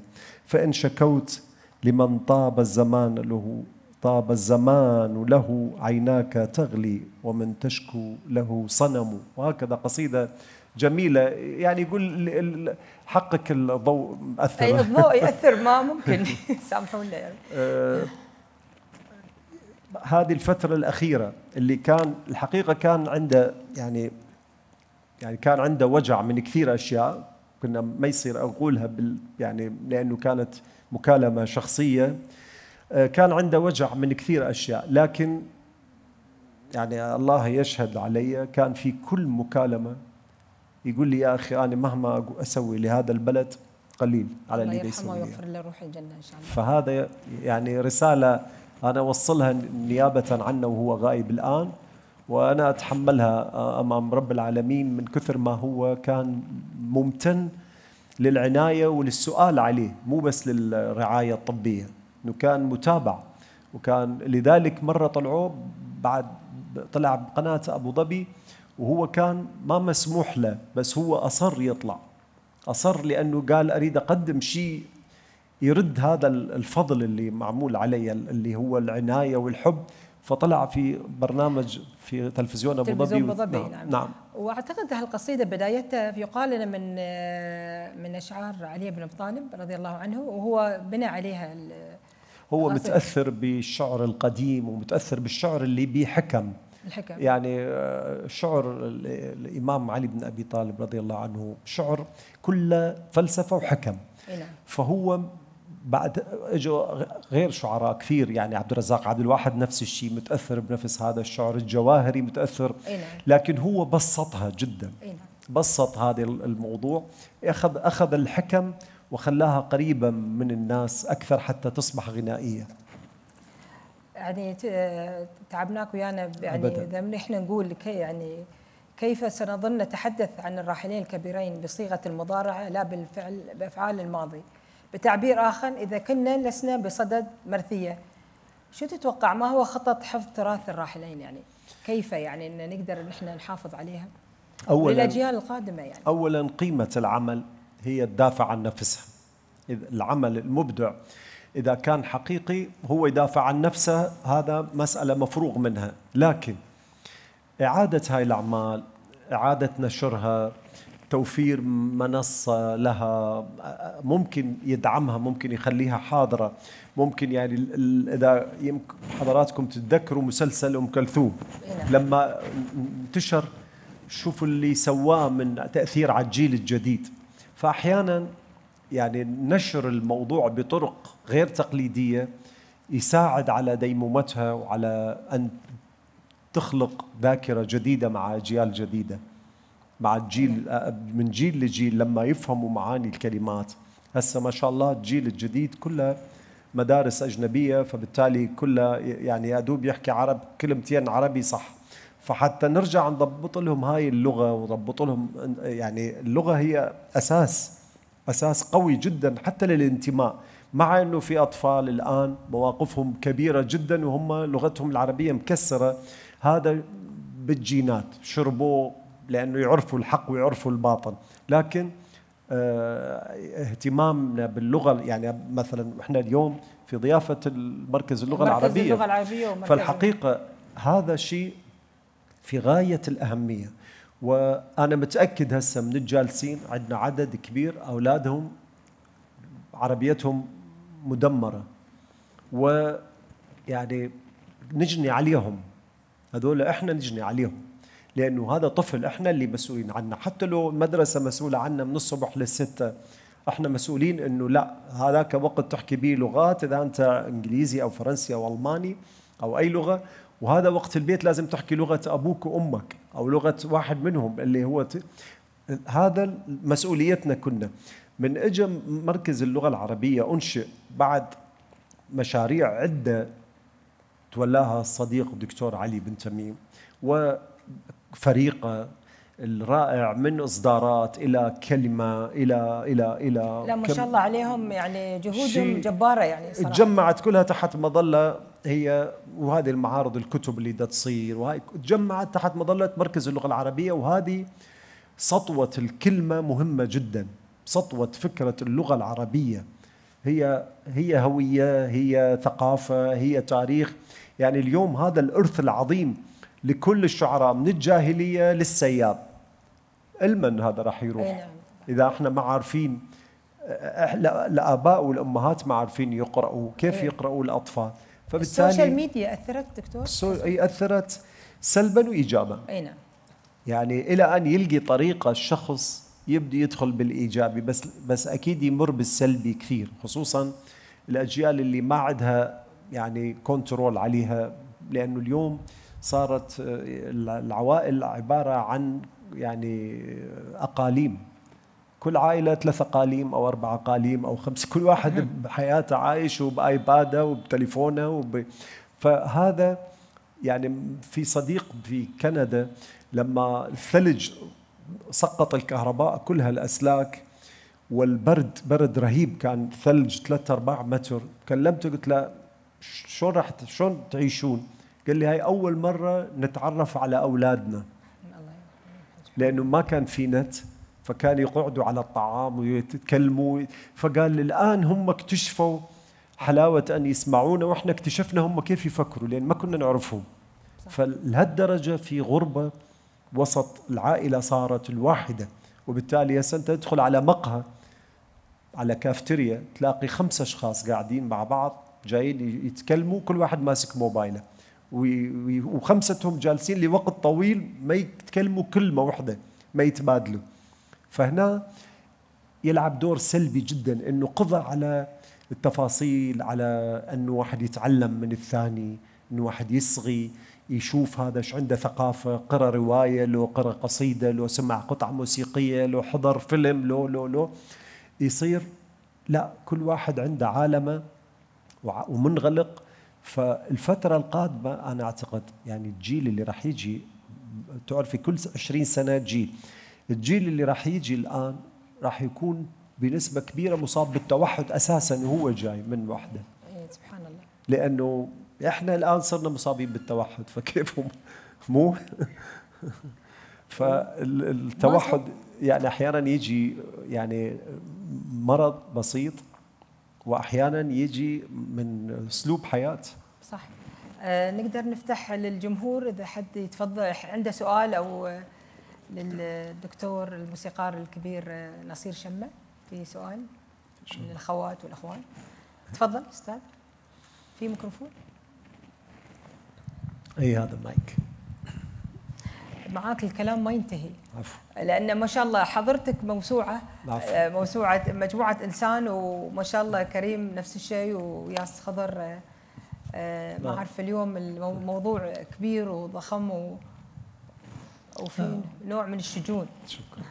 فإن شكوت لمن طاب الزمان له طاب الزمان له عيناك تغلي ومن تشكو له صنم وهكذا قصيدة جميله يعني يقول حقك الضوء مأثر اي أيوة، الضوء ياثر ما ممكن سامحونا يعني آه، هذه الفتره الاخيره اللي كان الحقيقه كان عنده يعني يعني كان عنده وجع من كثير اشياء كنا ما يصير اقولها بال يعني لانه كانت مكالمه شخصيه آه، كان عنده وجع من كثير اشياء لكن يعني الله يشهد علي كان في كل مكالمه يقول لي يا اخي انا مهما اسوي لهذا البلد قليل على اللي يسويه الله ويغفر له روح الجنه ان شاء الله فهذا يعني رساله انا اوصلها نيابه عنه وهو غائب الان وانا اتحملها امام رب العالمين من كثر ما هو كان ممتن للعنايه وللسؤال عليه مو بس للرعايه الطبيه انه كان متابع وكان لذلك مره طلعوه بعد طلع بقناه ابو ظبي وهو كان ما مسموح له بس هو أصر يطلع أصر لأنه قال أريد أقدم شيء يرد هذا الفضل اللي معمول علي اللي هو العناية والحب فطلع في برنامج في تلفزيون ابو ظبي ابو ظبي نعم, نعم, نعم. واعتقد هالقصيده بدايتها يقال لنا من من اشعار علي بن ابي طالب رضي الله عنه وهو بنى عليها هو متاثر بالشعر القديم ومتاثر بالشعر اللي بيحكم الحكم يعني آه، شعر الامام علي بن ابي طالب رضي الله عنه شعر كله فلسفه وحكم نعم. فهو بعد اجوا غير شعراء كثير يعني عبد الرزاق عبد الواحد نفس الشيء متاثر بنفس هذا الشعر الجواهري متاثر نعم. لكن هو بسطها جدا نعم. بسط هذا الموضوع اخذ اخذ الحكم وخلاها قريبه من الناس اكثر حتى تصبح غنائيه يعني تعبناك ويانا يعني اذا احنا نقول كي يعني كيف سنظن نتحدث عن الراحلين الكبيرين بصيغه المضارعه لا بالفعل بافعال الماضي بتعبير اخر اذا كنا لسنا بصدد مرثيه شو تتوقع ما هو خطط حفظ تراث الراحلين يعني كيف يعني ان نقدر نحن نحافظ عليها اولا للاجيال القادمه يعني اولا قيمه العمل هي الدافع عن نفسها العمل المبدع إذا كان حقيقي هو يدافع عن نفسه هذا مسألة مفروغ منها لكن إعادة هاي الأعمال إعادة نشرها توفير منصة لها ممكن يدعمها ممكن يخليها حاضرة ممكن يعني إذا يمكن حضراتكم تتذكروا مسلسل أم كلثوم نعم. لما انتشر شوفوا اللي سواه من تأثير على الجيل الجديد فأحيانا يعني نشر الموضوع بطرق غير تقليديه يساعد على ديمومتها وعلى ان تخلق ذاكره جديده مع اجيال جديده مع الجيل من جيل لجيل لما يفهموا معاني الكلمات هسه ما شاء الله الجيل الجديد كله مدارس اجنبيه فبالتالي كله يعني يا دوب يحكي عرب كلمتين عربي صح فحتى نرجع نضبط لهم هاي اللغه ونضبط لهم يعني اللغه هي اساس اساس قوي جدا حتى للانتماء مع انه في اطفال الان مواقفهم كبيره جدا وهم لغتهم العربيه مكسره هذا بالجينات شربوه لانه يعرفوا الحق ويعرفوا الباطل لكن آه، اهتمامنا باللغه يعني مثلا احنا اليوم في ضيافه المركز اللغه مركز العربيه اللغه العربيه فالحقيقه هذا شيء في غايه الاهميه وانا متاكد هسه من الجالسين عندنا عدد كبير اولادهم عربيتهم مدمره ويعني نجني عليهم هذول احنا نجني عليهم لانه هذا طفل احنا اللي مسؤولين عنه حتى لو المدرسه مسؤوله عنه من الصبح للستة احنا مسؤولين انه لا هذاك وقت تحكي به لغات اذا انت انجليزي او فرنسي او الماني او اي لغه وهذا وقت البيت لازم تحكي لغه ابوك وامك او لغه واحد منهم اللي هو ت... هذا مسؤوليتنا كنا من اجى مركز اللغه العربيه انشئ بعد مشاريع عده تولاها الصديق الدكتور علي بن تميم وفريقه الرائع من اصدارات الى كلمه الى الى الى لا ما شاء الله عليهم يعني جهودهم جباره يعني صراحه تجمعت كلها تحت مظله هي وهذه المعارض الكتب اللي بدها تصير وهاي تجمعت تحت مظله مركز اللغه العربيه وهذه سطوه الكلمه مهمه جدا سطوة فكرة اللغة العربية هي هي هوية هي ثقافة هي تاريخ يعني اليوم هذا الإرث العظيم لكل الشعراء من الجاهلية للسياب المن هذا راح يروح نعم. إذا احنا ما عارفين الآباء والأمهات ما عارفين يقرأوا كيف يقرأوا الأطفال فبالتالي السوشيال ميديا أثرت دكتور؟ اي أثرت سلبا وإيجابا أي نعم يعني إلى أن يلقي طريقة الشخص يبدي يدخل بالايجابي بس بس اكيد يمر بالسلبي كثير خصوصا الاجيال اللي ما عندها يعني كنترول عليها لانه اليوم صارت آه، العوائل عباره عن يعني آه، اقاليم كل عائله ثلاث اقاليم او اربع اقاليم او خمسة كل واحد نعم. بحياته عايش وبايباده وبتليفونه وب... فهذا يعني في صديق في كندا لما الثلج سقط الكهرباء كلها الأسلاك والبرد برد رهيب كان ثلج ثلاثة أرباع متر كلمته قلت له شلون راح شلون تعيشون؟ قال لي هاي أول مرة نتعرف على أولادنا لأنه ما كان في نت فكان يقعدوا على الطعام ويتكلموا فقال الآن هم اكتشفوا حلاوة أن يسمعونا وإحنا اكتشفنا هم كيف يفكروا لأن ما كنا نعرفهم فلهالدرجة في غربة وسط العائلة صارت الواحدة وبالتالي هسه أنت تدخل على مقهى على كافتيريا تلاقي خمسة أشخاص قاعدين مع بعض جايين يتكلموا كل واحد ماسك موبايله وخمستهم جالسين لوقت طويل ما يتكلموا كلمة واحدة ما يتبادلوا فهنا يلعب دور سلبي جدا انه قضى على التفاصيل على انه واحد يتعلم من الثاني انه واحد يصغي يشوف هذا شو عنده ثقافه قرا روايه لو قرا قصيده لو سمع قطعه موسيقيه لو حضر فيلم لو لو لو يصير لا كل واحد عنده عالمه ومنغلق فالفتره القادمه انا اعتقد يعني الجيل اللي راح يجي تعرفي كل 20 سنه جيل الجيل اللي راح يجي الان راح يكون بنسبه كبيره مصاب بالتوحد اساسا وهو جاي من وحده إيه، سبحان الله لانه احنا الان صرنا مصابين بالتوحد فكيف هم مو فالتوحد يعني احيانا يجي يعني مرض بسيط واحيانا يجي من اسلوب حياه صح آه نقدر نفتح للجمهور اذا حد يتفضل عنده سؤال او للدكتور الموسيقار الكبير آه، نصير شمه في سؤال للأخوات والاخوان تفضل استاذ في ميكروفون اي هذا المايك معاك الكلام ما ينتهي عفو. لان ما شاء الله حضرتك موسوعه آه، موسوعه مجموعه انسان وما شاء الله كريم نفس الشيء وياس خضر آه، آه، ما نعم. اعرف اليوم الموضوع كبير وضخم و وفي نعم. نوع من الشجون شكرا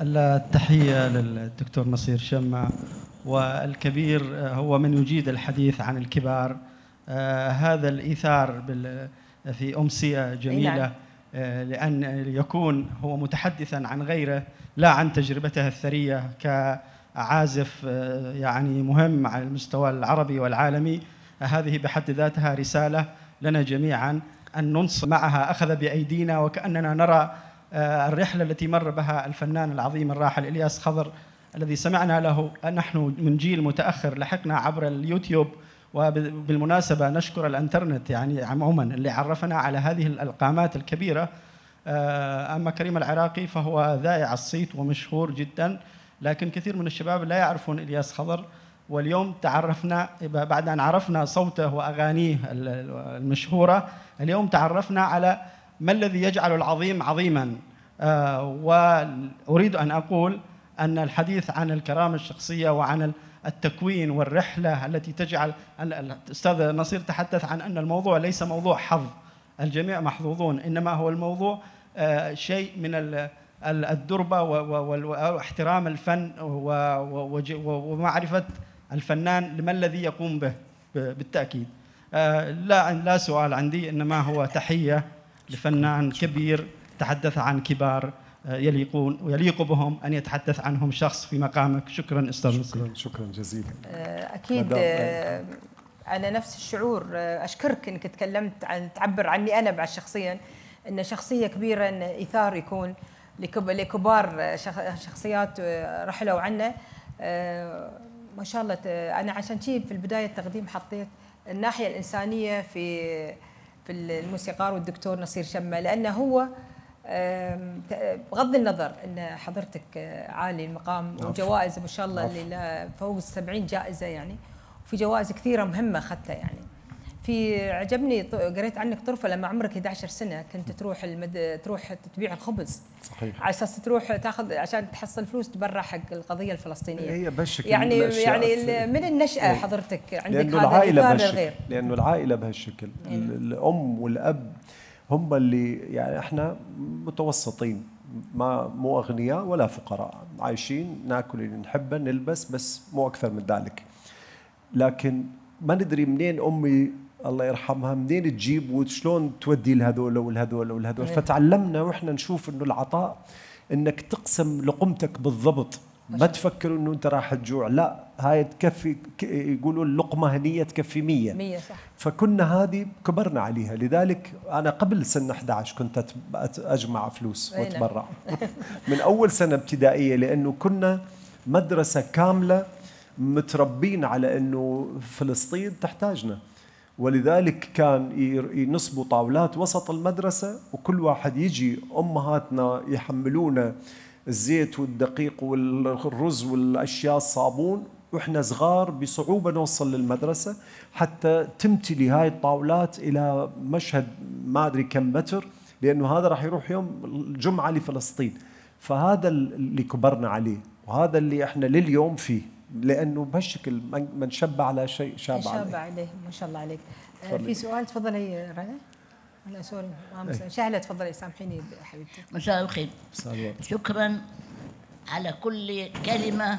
التحيه للدكتور نصير شمع والكبير هو من يجيد الحديث عن الكبار آه، هذا الإيثار في أمسية جميلة نعم. آه، لأن يكون هو متحدثا عن غيره لا عن تجربته الثرية كعازف آه، يعني مهم على المستوى العربي والعالمي هذه بحد ذاتها رسالة لنا جميعا أن ننص معها أخذ بأيدينا وكأننا نرى الرحلة التي مر بها الفنان العظيم الراحل إلياس خضر الذي سمعنا له نحن من جيل متأخر لحقنا عبر اليوتيوب وبالمناسبة نشكر الانترنت يعني عموما اللي عرفنا على هذه القامات الكبيرة آه، أما كريم العراقي فهو ذائع الصيت ومشهور جدا لكن كثير من الشباب لا يعرفون إلياس خضر واليوم تعرفنا بعد أن عرفنا صوته وأغانيه المشهورة اليوم تعرفنا على ما الذي يجعل العظيم عظيما آه، وأريد أن أقول أن الحديث عن الكرامة الشخصية وعن التكوين والرحلة التي تجعل الأستاذ نصير تحدث عن أن الموضوع ليس موضوع حظ الجميع محظوظون إنما هو الموضوع آه، شيء من الدربة واحترام الفن ومعرفة الفنان لما الذي يقوم به بالتأكيد آه، لا لا سؤال عندي إنما هو تحية لفنان كبير تحدث عن كبار يليقون ويليق بهم ان يتحدث عنهم شخص في مقامك شكرا استاذ شكرا شكرا جزيلا آه، اكيد انا آه، نفس الشعور آه، اشكرك انك تكلمت عن تعبر عني انا بعد شخصيا ان شخصيه كبيره ان ايثار يكون لكبار شخصيات رحلوا عنا ما شاء الله انا عشان شيء في البدايه التقديم حطيت الناحيه الانسانيه في في الموسيقار والدكتور نصير شمه لانه هو بغض النظر ان حضرتك آه، عالي المقام وجوائز ما شاء الله اللي فوق ال 70 جائزه يعني وفي جوائز كثيره مهمه اخذتها يعني في عجبني قريت عنك طرفه لما عمرك 11 سنه كنت تروح المد... تروح تبيع الخبز صحيح على اساس تروح تاخذ عشان تحصل فلوس تبرع حق القضيه الفلسطينيه هي بشك يعني يعني من يعني النشاه إيه. حضرتك عندك لأنه هذا العائله بهالشكل لانه العائله بهالشكل إيه. الام والاب هم اللي يعني احنا متوسطين ما مو اغنياء ولا فقراء عايشين ناكل اللي نحبه نلبس بس مو اكثر من ذلك لكن ما ندري منين امي الله يرحمها منين تجيب وشلون تودي لهذول ولهذول ولهذول إيه. فتعلمنا واحنا نشوف انه العطاء انك تقسم لقمتك بالضبط ما تفكروا انه انت راح تجوع لا هاي تكفي يقولوا اللقمه هنيه تكفي 100 100 صح فكنا هذه كبرنا عليها لذلك انا قبل سن 11 كنت اجمع فلوس واتبرع من اول سنه ابتدائيه لانه كنا مدرسه كامله متربين على انه فلسطين تحتاجنا ولذلك كان ينصبوا طاولات وسط المدرسه وكل واحد يجي امهاتنا يحملونا الزيت والدقيق والرز والاشياء الصابون واحنا صغار بصعوبه نوصل للمدرسه حتى تمتلي هاي الطاولات الى مشهد ما ادري كم متر لانه هذا راح يروح يوم الجمعه لفلسطين فهذا اللي كبرنا عليه وهذا اللي احنا لليوم فيه لانه بهالشكل من شب على شيء شاب عليه شاب عليه ما شاء الله عليك آه، في سؤال تفضلي رنا آه، إيه. مساء الخير شكرا على كل كلمة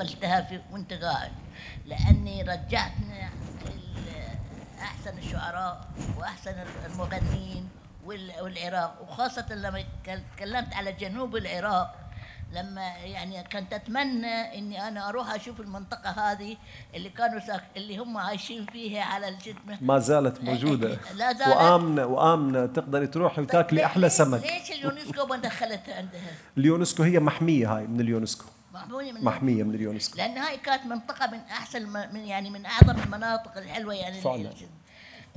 قلتها في وانت قاعد لأني رجعتنا أحسن الشعراء وأحسن المغنيين والعراق وخاصة لما تكلمت على جنوب العراق لما يعني كنت اتمنى اني انا اروح اشوف المنطقه هذه اللي كانوا ساك... اللي هم عايشين فيها على الجدمه ما زالت إيه، موجوده إيه، لا زالت وامنه وامنه تقدري تروحي طيب، وتاكلي احلى سمك ليش اليونسكو ما دخلتها عندها؟ اليونسكو هي محميه هاي من اليونسكو من محمية من اليونسكو لأن هاي كانت منطقة من أحسن من يعني من أعظم المناطق الحلوة يعني فعلا.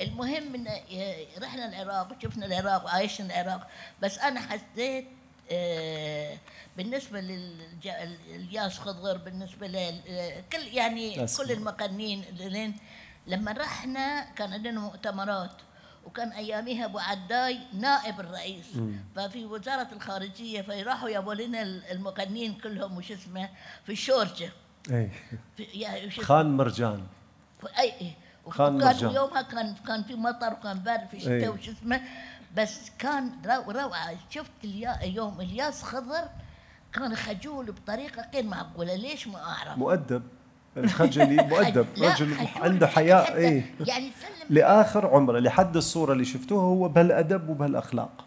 المهم إن إيه، رحنا العراق وشفنا العراق وعايشنا العراق بس أنا حسيت آه، بالنسبه للياس خضر بالنسبه لكل آه، يعني كل المقنين لين لما رحنا كان عندنا مؤتمرات وكان اياميها ابو عداي نائب الرئيس ففي وزاره الخارجيه فيروحوا يبوا لنا المقنين كلهم وش اسمه في الشورجه اي خان مرجان اي إيه. خان مرجان يومها كان كان في مطر وكان برد في إيه. الشتاء وش اسمه بس كان روعه شفت اليا يوم الياس خضر كان خجول بطريقه غير معقوله ليش ما اعرف مؤدب الخجلي مؤدب رجل عنده حياء ايه يعني لاخر عمره لحد الصوره اللي شفتوها هو بهالادب وبهالاخلاق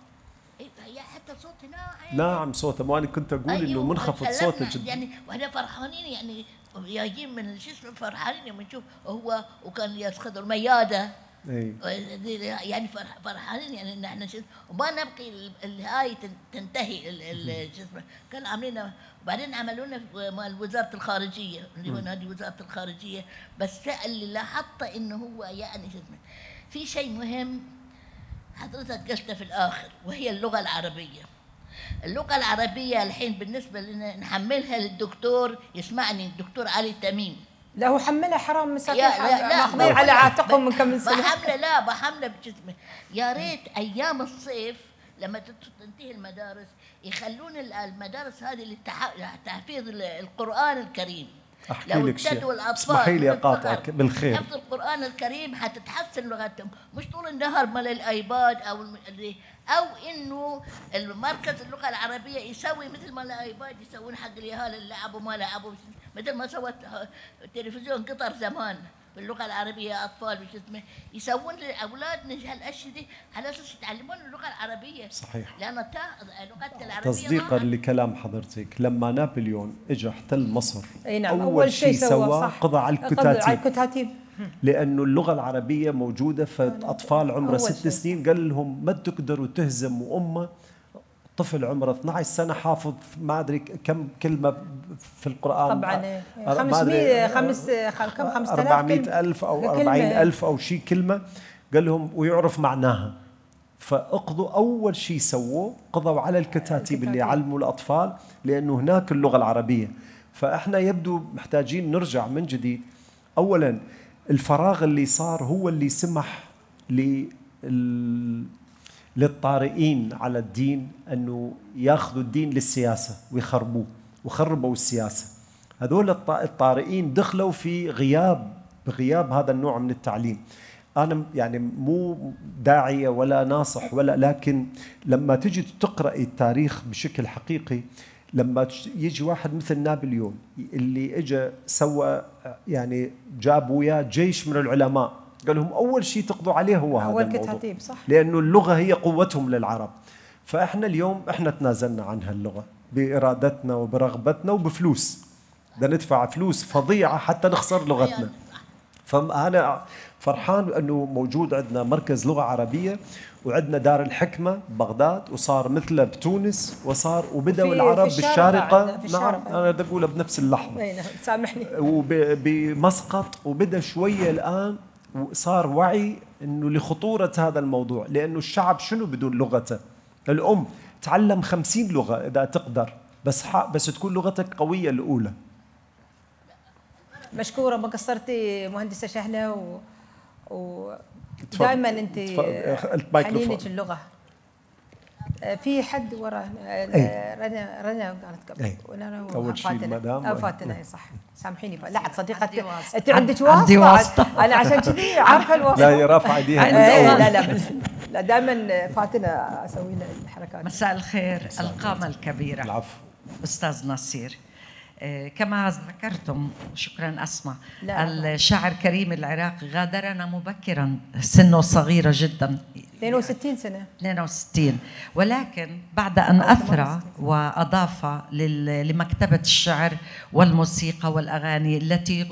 نعم صوته ما انا كنت اقول أيوه انه منخفض صوته جدا يعني واحنا فرحانين يعني جايين من شو اسمه فرحانين لما نشوف هو وكان ياس خضر مياده إيه. إيه، يعني فرح فرحانين يعني ان احنا وما نبقي الهاي تنتهي شو اسمه كانوا عاملين وبعدين عملوا لنا مال وزاره الخارجيه اللي هو نادي وزاره الخارجيه بس اللي لاحظته انه هو يعني شو اسمه في شيء مهم حضرتك قلته في الاخر وهي اللغه العربيه اللغه العربيه الحين بالنسبه لنا نحملها للدكتور يسمعني الدكتور علي تميم لا هو حملها حرام مساكين ماخذين على عاتقهم من كم سنه بحمله لا بحمله بجسمه يا ريت ايام الصيف لما تنتهي المدارس يخلون المدارس هذه لتحفيظ القران الكريم احكي لك شيء اسمحي لي اقاطعك بالخير حفظ القران الكريم حتتحسن لغتهم مش طول النهار مال الايباد او اللي او انه المركز اللغه العربيه يسوي مثل ما الايباد يسوون حق الجهال اللي لعبوا ما لعبوا مثل ما سوت آه، تلفزيون قطر زمان باللغه العربيه اطفال وش اسمه يسوون لاولادنا هالاشياء دي على اساس يتعلمون اللغه العربيه صحيح لان لغتنا آه، العربيه تصديقا لكلام حضرتك لما نابليون اجى احتل مصر اي نعم اول, أول شيء سواه قضى على الكتاتيب على الكتاتيب لانه اللغه العربيه موجوده فاطفال عمره ست سنين قال لهم ما تقدروا تهزموا امه طفل عمره 12 سنه حافظ ما ادري كم كلمه في القران طبعا 500 إيه. خمس كم 5000 400 الف او 40 الف او شيء كلمه قال لهم ويعرف معناها فاقضوا اول شيء سووه قضوا على الكتاتيب اللي علموا الاطفال لانه هناك اللغه العربيه فاحنا يبدو محتاجين نرجع من جديد اولا الفراغ اللي صار هو اللي سمح لل للطارئين على الدين انه ياخذوا الدين للسياسه ويخربوه وخربوا السياسه هذول الطارئين دخلوا في غياب بغياب هذا النوع من التعليم انا يعني مو داعيه ولا ناصح ولا لكن لما تجي تقرا التاريخ بشكل حقيقي لما يجي واحد مثل نابليون اللي اجى سوى يعني جاب وياه جيش من العلماء قال لهم أول شيء تقضوا عليه هو هذا الكتاتيب صح لأنه اللغة هي قوتهم للعرب فإحنا اليوم إحنا تنازلنا عن هاللغة بإرادتنا وبرغبتنا وبفلوس بدنا ندفع فلوس فظيعة حتى نخسر لغتنا فأنا فرحان أنه موجود عندنا مركز لغة عربية وعندنا دار الحكمة بغداد وصار مثله بتونس وصار وبدأوا العرب في بالشارقة في نعم أنا بدي أقولها بنفس اللحظة نعم، سامحني وبمسقط وبدأ شوية الآن صار وعي انه لخطوره هذا الموضوع لانه الشعب شنو بدون لغته الام تعلم خمسين لغه اذا تقدر بس بس تكون لغتك قويه الاولى مشكوره ما قصرتي مهندسه شحنه و, و... دائما انت حنينك اللغه آه، في حد وراء آه، رنا رنا قالت قبل ورا اول شيء المدام فاتنا اي صح سامحيني لا عاد صديقتي انت عندك واسطه عندي واسطه انا عشان كذي عارفه الواسطه لا هي رافعه ايديها لا لا لا دائما فاتنا اسوي لها الحركات مساء الخير القامه الكبيره العفو استاذ نصير آه، كما ذكرتم شكرا أسمع لا. الشاعر كريم العراقي غادرنا مبكرا سنه صغيرة جدا 62 سنة 62 ولكن بعد أن أثرى وأضاف لمكتبة الشعر والموسيقى والأغاني التي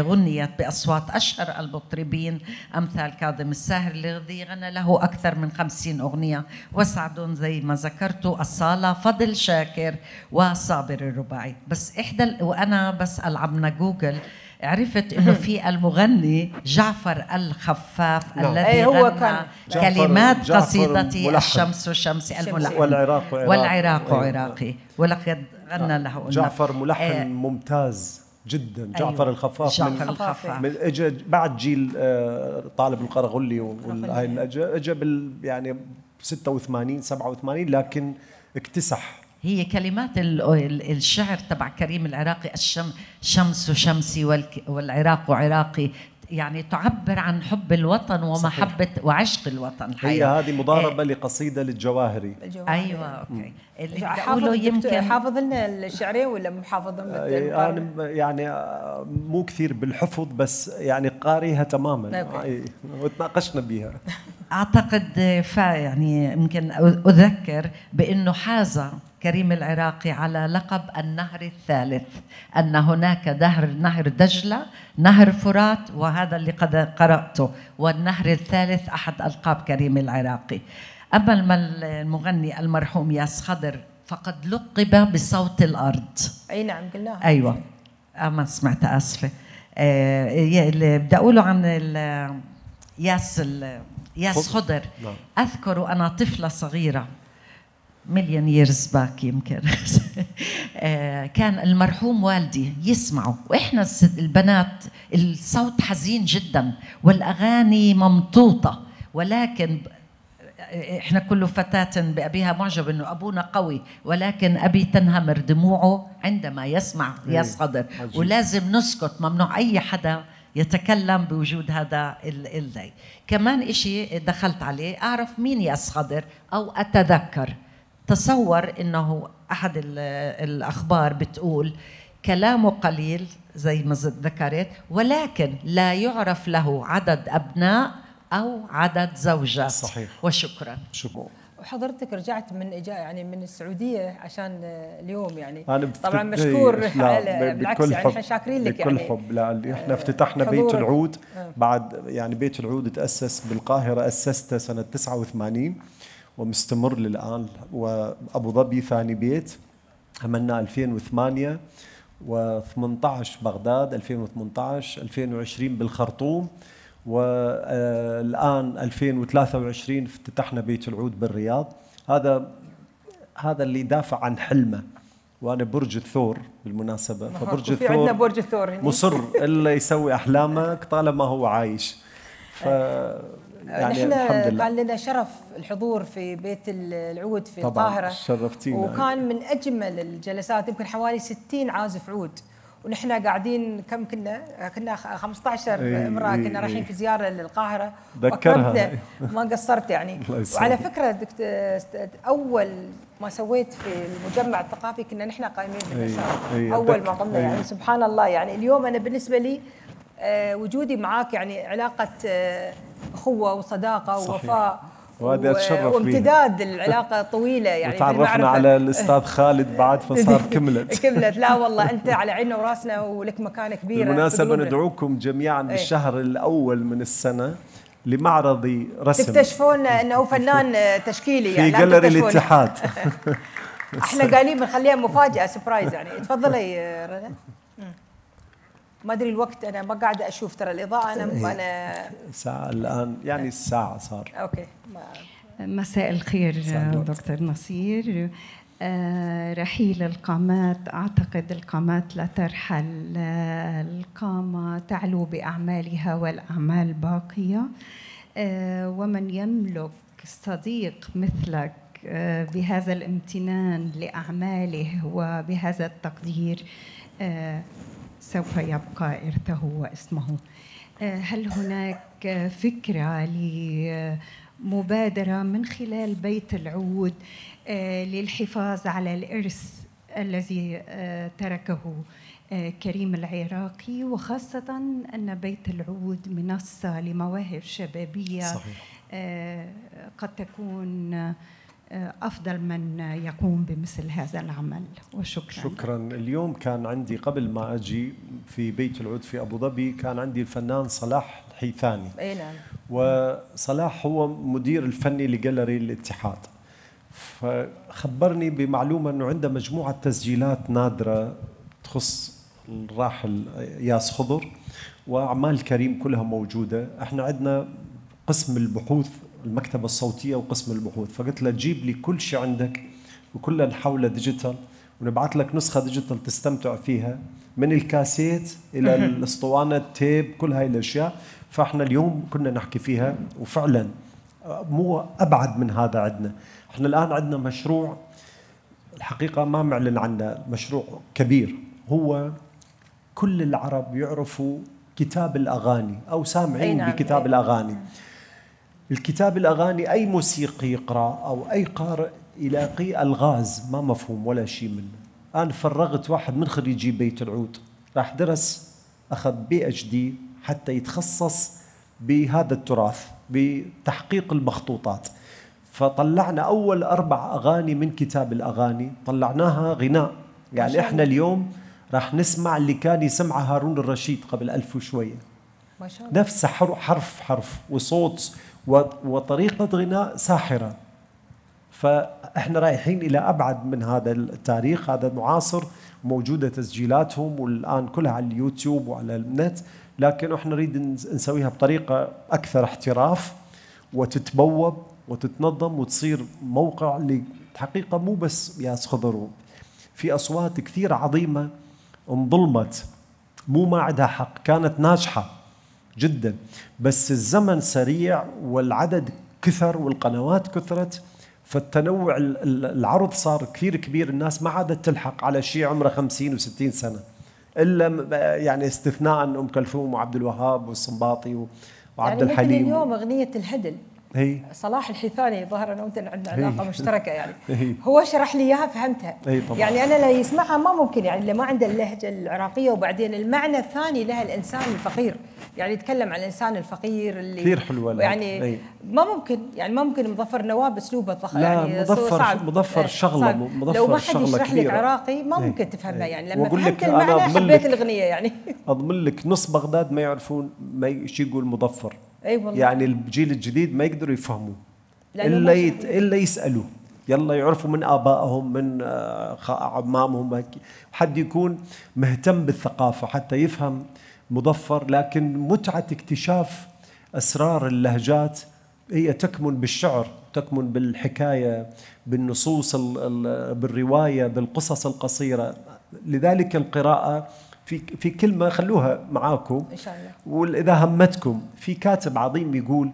غنيت بأصوات أشهر المطربين أمثال كاظم الساهر الذي غنى له أكثر من 50 أغنية وسعد زي ما ذكرت الصالة فضل شاكر وصابر الرباعي بس إحدى وأنا بسأل عمنا جوجل عرفت انه في المغني جعفر الخفاف نعم. الذي أي هو غنى كان كلمات قصيدتي الشمس شمسي الملحن والعراق عراقي والعراق أيوة. عراقي ولقد غنى له جعفر ملحن آه ممتاز جدا أيوة. جعفر الخفاف جعفر من الخفاف من اجى بعد جيل آه، طالب القرغلي وهي اجى اجى بال يعني 86 87 لكن اكتسح هي كلمات الشعر تبع كريم العراقي الشم شمس شمسي والعراق عراقي يعني تعبر عن حب الوطن ومحبة صحيح. وعشق الوطن الحقيقة. هي هذه مضاربة إيه. لقصيدة للجواهري أيوة أوكي اللي حافظ يمكن حافظ لنا الشعرية ولا محافظة آه أنا يعني, يعني، آه، مو كثير بالحفظ بس يعني قاريها تماما أوكي. آه، إيه. وتناقشنا بها أعتقد آه، فا يعني يمكن أذكر بأنه حازة كريم العراقي على لقب النهر الثالث أن هناك دهر نهر دجلة نهر فرات وهذا اللي قد قرأته والنهر الثالث أحد ألقاب كريم العراقي أما المغني المرحوم ياس خضر فقد لقب بصوت الأرض أي نعم قلناها أيوة آه، ما سمعت أسفة آه، اللي بدي أقوله عن ياس ياس خضر نعم. أذكر وأنا طفلة صغيرة مليون ييرز باك يمكن آه، كان المرحوم والدي يسمعه واحنا البنات الصوت حزين جدا والاغاني ممطوطه ولكن آه، احنا كل فتاة بأبيها معجب انه ابونا قوي ولكن ابي تنهمر دموعه عندما يسمع إيه، صدر ولازم نسكت ممنوع اي حدا يتكلم بوجود هذا الذي كمان اشي دخلت عليه اعرف مين صدر او اتذكر تصور انه احد الاخبار بتقول كلامه قليل زي ما ذكرت ولكن لا يعرف له عدد ابناء او عدد زوجات صحيح وشكرا شكرا وحضرتك رجعت من إجا يعني من السعوديه عشان اليوم يعني أنا طبعا مشكور إيه، على بالعكس يعني احنا شاكرين لك بكل يعني حب لا آه، احنا افتتحنا بيت العود آه. بعد يعني بيت العود تاسس بالقاهره اسسته سنه 89 ومستمر للان وابو ظبي ثاني بيت عملنا 2008 و18 بغداد 2018 2020 بالخرطوم والان 2023 افتتحنا بيت العود بالرياض هذا هذا اللي دافع عن حلمه وانا برج الثور بالمناسبه فبرج الثور عندنا برج الثور يعني. مصر الا يسوي احلامك طالما هو عايش ف يعني نحن الحمد لله. كان لنا شرف الحضور في بيت العود في طبعا القاهره شرفتينا وكان من اجمل الجلسات يمكن حوالي 60 عازف عود ونحن قاعدين كم كنا؟ كنا 15 امراه كنا رايحين في زياره للقاهره ذكرها ما قصرت يعني وعلى فكره دكتور اول ما سويت في المجمع الثقافي كنا نحن قائمين بالنشاط اول ما قمنا يعني سبحان الله يعني اليوم انا بالنسبه لي آه، وجودي معك يعني علاقه اخوه آه، وصداقه ووفاء وهذه اتشرف وامتداد العلاقه طويله يعني تعرفنا على الاستاذ خالد بعد فصار كملت كملت لا والله انت على عيننا وراسنا ولك مكانه كبيره بالمناسبه ندعوكم جميعا بالشهر إيه. الاول من السنه لمعرض رسم تكتشفون انه فنان تشكيلي يعني في جاليري الاتحاد احنا قايلين بنخليها مفاجاه سبرايز يعني تفضلي رنا ما ادري الوقت انا ما قاعده اشوف ترى الاضاءه انا انا ساعه الان يعني الساعه آه. صار اوكي ما مساء الخير دكتور نصير آه، رحيل القامات اعتقد القامات لا ترحل آه، القامه تعلو باعمالها والاعمال باقيه ومن يملك صديق مثلك بهذا الامتنان لاعماله وبهذا التقدير سوف يبقى إرثه واسمه آه، هل هناك فكرة لمبادرة من خلال بيت العود آه، للحفاظ على الإرث الذي آه، تركه كريم العراقي وخاصة أن بيت العود منصة لمواهب شبابية صحيح. قد تكون آه، افضل من يقوم بمثل هذا العمل وشكرا شكرا اليوم كان عندي قبل ما اجي في بيت العود في ابو ظبي كان عندي الفنان صلاح حيثاني اي نعم وصلاح هو مدير الفني لجاليري الاتحاد فخبرني بمعلومه انه عنده مجموعه تسجيلات نادره تخص الراحل ياس خضر واعمال كريم كلها موجوده احنا عندنا قسم البحوث المكتبه الصوتيه وقسم البحوث فقلت له جيب لي كل شيء عندك وكله نحوله ديجيتال ونبعث لك نسخه ديجيتال تستمتع فيها من الكاسيت الى الاسطوانه التيب كل هاي الاشياء فاحنا اليوم كنا نحكي فيها وفعلا مو ابعد من هذا عندنا احنا الان عندنا مشروع الحقيقه ما معلن عنه مشروع كبير هو كل العرب يعرفوا كتاب الاغاني او سامعين نعم، بكتاب الاغاني نعم. الكتاب الاغاني اي موسيقي يقرا او اي قارئ يلاقي الغاز ما مفهوم ولا شيء منه انا فرغت واحد من خريجي بيت العود راح درس اخذ بي اتش دي حتى يتخصص بهذا التراث بتحقيق المخطوطات فطلعنا اول اربع اغاني من كتاب الاغاني طلعناها غناء يعني احنا اليوم راح نسمع اللي كان يسمعه هارون الرشيد قبل ألف وشوية ما شاء الله نفس حرف حرف وصوت وطريقة غناء ساحرة فاحنا رايحين الى ابعد من هذا التاريخ هذا المعاصر موجوده تسجيلاتهم والان كلها على اليوتيوب وعلى النت لكن احنا نريد نسويها بطريقه اكثر احتراف وتتبوب وتتنظم وتصير موقع اللي حقيقه مو بس ياس خضر في اصوات كثير عظيمه انظلمت مو ما عندها حق كانت ناجحه جدا بس الزمن سريع والعدد كثر والقنوات كثرت فالتنوع العرض صار كثير كبير الناس ما عادت تلحق على شيء عمره 50 و60 سنه الا يعني استثناء ام كلثوم وعبد الوهاب والصنباطي وعبد يعني الحليم اليوم اغنيه الهدل هي. صلاح الحيثاني ظهر انا وانت عندنا علاقه مشتركه يعني هي. هو شرح لي اياها فهمتها طبعا. يعني انا لا يسمعها ما ممكن يعني اللي ما عنده اللهجه العراقيه وبعدين المعنى الثاني لها الانسان الفقير يعني يتكلم عن الانسان الفقير اللي كثير حلوه يعني هي. ما ممكن يعني ما ممكن مظفر نواب اسلوبه ضخ يعني مظفر صعب مظفر شغله مظفر لو ما حد يشرح لك عراقي ما ممكن هي. تفهمها يعني لما فهمت المعنى حبيت الاغنيه يعني اضمن لك نص بغداد ما يعرفون ما شو يقول مظفر اي والله يعني الجيل الجديد ما يقدروا يفهموا الا يت... الا يسالوا يلا يعرفوا من ابائهم من اعمامهم آه، حد يكون مهتم بالثقافه حتى يفهم مظفر لكن متعه اكتشاف اسرار اللهجات هي تكمن بالشعر تكمن بالحكايه بالنصوص بالروايه بالقصص القصيره لذلك القراءه في في كلمه خلوها معاكم ان شاء الله واذا همتكم في كاتب عظيم يقول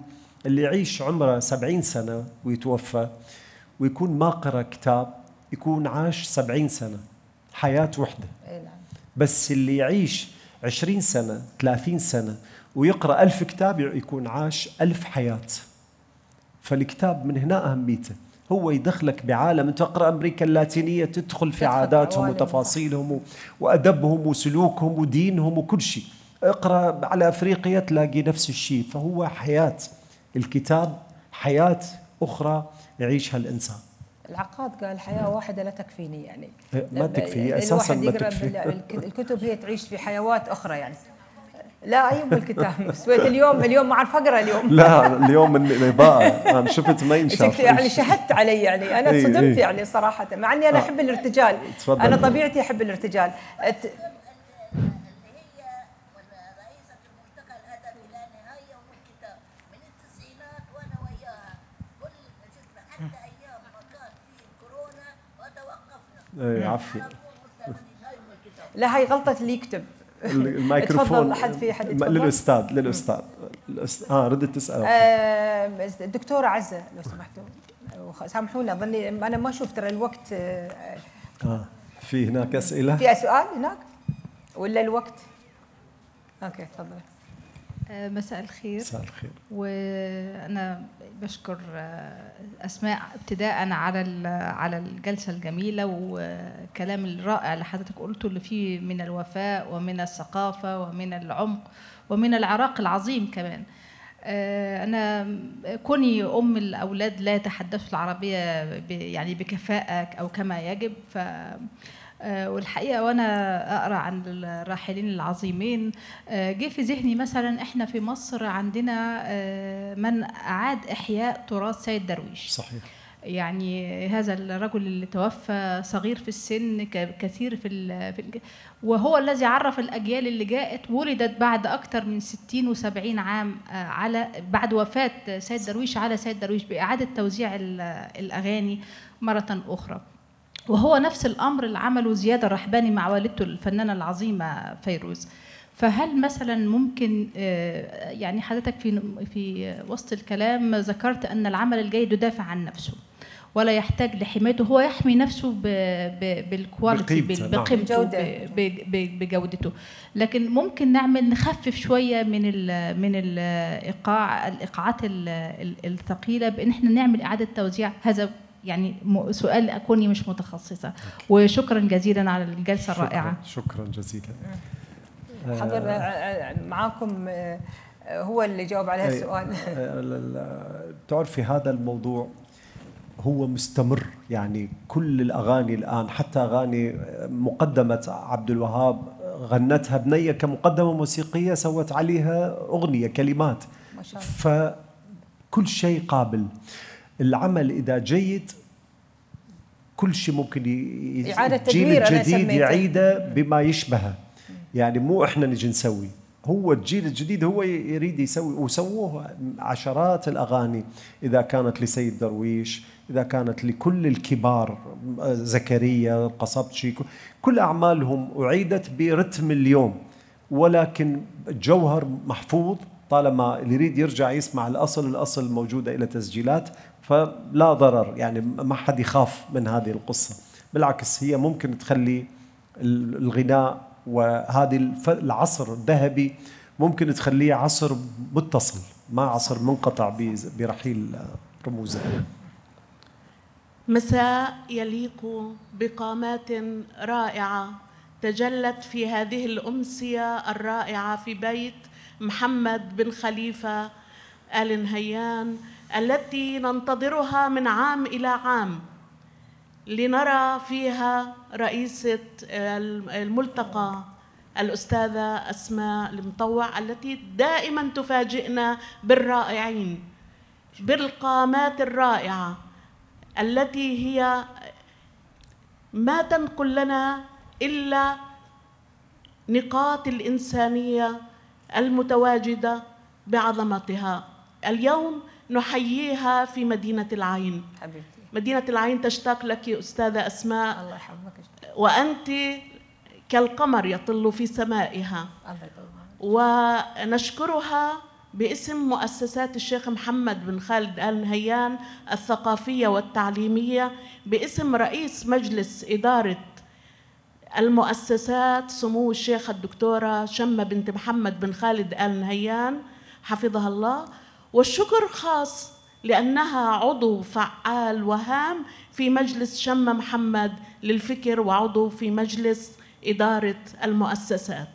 اللي يعيش عمره سبعين سنة ويتوفى ويكون ما قرأ كتاب يكون عاش سبعين سنة حياة وحدة نعم. بس اللي يعيش عشرين سنة ثلاثين سنة ويقرأ ألف كتاب يكون عاش ألف حياة فالكتاب من هنا أهميته هو يدخلك بعالم انت تقرا امريكا اللاتينيه تدخل في عاداتهم وتفاصيلهم وادبهم وسلوكهم ودينهم وكل شيء اقرا على افريقيا تلاقي نفس الشيء فهو حياه الكتاب حياه اخرى يعيشها الانسان العقاد قال حياه واحده لا تكفيني يعني ما تكفي اساسا ما تكفي الكتب هي تعيش في حيوات اخرى يعني لا ايوم الكتاب سويت اليوم اليوم ما اعرف اقرا اليوم لا اليوم الاضاءه انا شفت ما ينشاف يعني شهدت علي يعني انا إيه، صدمت إيه. يعني صراحه مع اني انا آه. احب الارتجال انا طبيعتي احب الارتجال ايه عافيه لا هاي غلطه اللي يكتب الميكروفون حد في حد يتفضل. للاستاذ للاستاذ الأست... اه ردت تسال الدكتور آه، عزه لو سمحتوا سامحونا ظني انا ما اشوف ترى الوقت آه, في هناك اسئله في سؤال هناك ولا الوقت اوكي تفضل مساء الخير مساء الخير وانا بشكر آه، اسماء ابتداء على على الجلسه الجميله والكلام الرائع اللي حضرتك قلته اللي فيه من الوفاء ومن الثقافه ومن العمق ومن العراق العظيم كمان آه، أنا كوني أم الأولاد لا يتحدثوا العربية يعني بكفاءة أو كما يجب ف آه، والحقيقه وانا اقرا عن الراحلين العظيمين آه، جه في ذهني مثلا احنا في مصر عندنا آه، من اعاد احياء تراث سيد درويش صحيح يعني هذا الرجل اللي توفى صغير في السن كثير في, ال... في ال... وهو الذي عرف الأجيال اللي جاءت ولدت بعد أكثر من 60 و70 عام على بعد وفاة سيد درويش على سيد درويش بإعادة توزيع الأغاني مرة أخرى وهو نفس الامر اللي عمله زياد الرحباني مع والدته الفنانه العظيمه فيروز فهل مثلا ممكن آه، يعني حضرتك في في وسط الكلام ذكرت ان العمل الجيد يدافع عن نفسه ولا يحتاج لحمايته هو يحمي نفسه بالكواليتي بقيمته نعم. بجودته لكن ممكن نعمل نخفف شويه من الـ من الايقاع الايقاعات الثقيله بان احنا نعمل اعاده توزيع هذا يعني سؤال اكوني مش متخصصه وشكرا جزيلا على الجلسه شكرا الرائعه شكرا جزيلا حضر آه، آه، آه، معاكم هو اللي جاوب على إيه، السؤال تعرفي هذا الموضوع هو مستمر يعني كل الاغاني الان حتى اغاني مقدمه عبد الوهاب غنتها بنيه كمقدمه موسيقيه سوت عليها اغنيه كلمات ما شاء الله فكل شيء قابل العمل اذا جيد كل شيء ممكن ي... الجيل الجديد يعيده بما يشبهه يعني مو احنا نجي نسوي هو الجيل الجديد هو يريد يسوي وسووه عشرات الاغاني اذا كانت لسيد درويش اذا كانت لكل الكبار زكريا القصبشي كل اعمالهم اعيدت برتم اليوم ولكن الجوهر محفوظ طالما اللي يريد يرجع يسمع الاصل الاصل موجوده الى تسجيلات فلا ضرر يعني ما حد يخاف من هذه القصة بالعكس هي ممكن تخلي الغناء وهذه العصر الذهبي ممكن تخليه عصر متصل ما عصر منقطع برحيل رموزه مساء يليق بقامات رائعه تجلت في هذه الامسيه الرائعه في بيت محمد بن خليفه ال نهيان التي ننتظرها من عام إلى عام لنرى فيها رئيسة الملتقى الأستاذة أسماء المطوع التي دائما تفاجئنا بالرائعين بالقامات الرائعة التي هي ما تنقل لنا إلا نقاط الإنسانية المتواجدة بعظمتها اليوم نحييها في مدينة العين حبيبتي مدينة العين تشتاق لك أستاذة أسماء الله يحفظك وأنت كالقمر يطل في سمائها ونشكرها باسم مؤسسات الشيخ محمد بن خالد آل نهيان الثقافية والتعليمية باسم رئيس مجلس إدارة المؤسسات سمو الشيخة الدكتورة شمة بنت محمد بن خالد آل نهيان حفظها الله والشكر خاص لأنها عضو فعال وهام في مجلس شم محمد للفكر وعضو في مجلس إدارة المؤسسات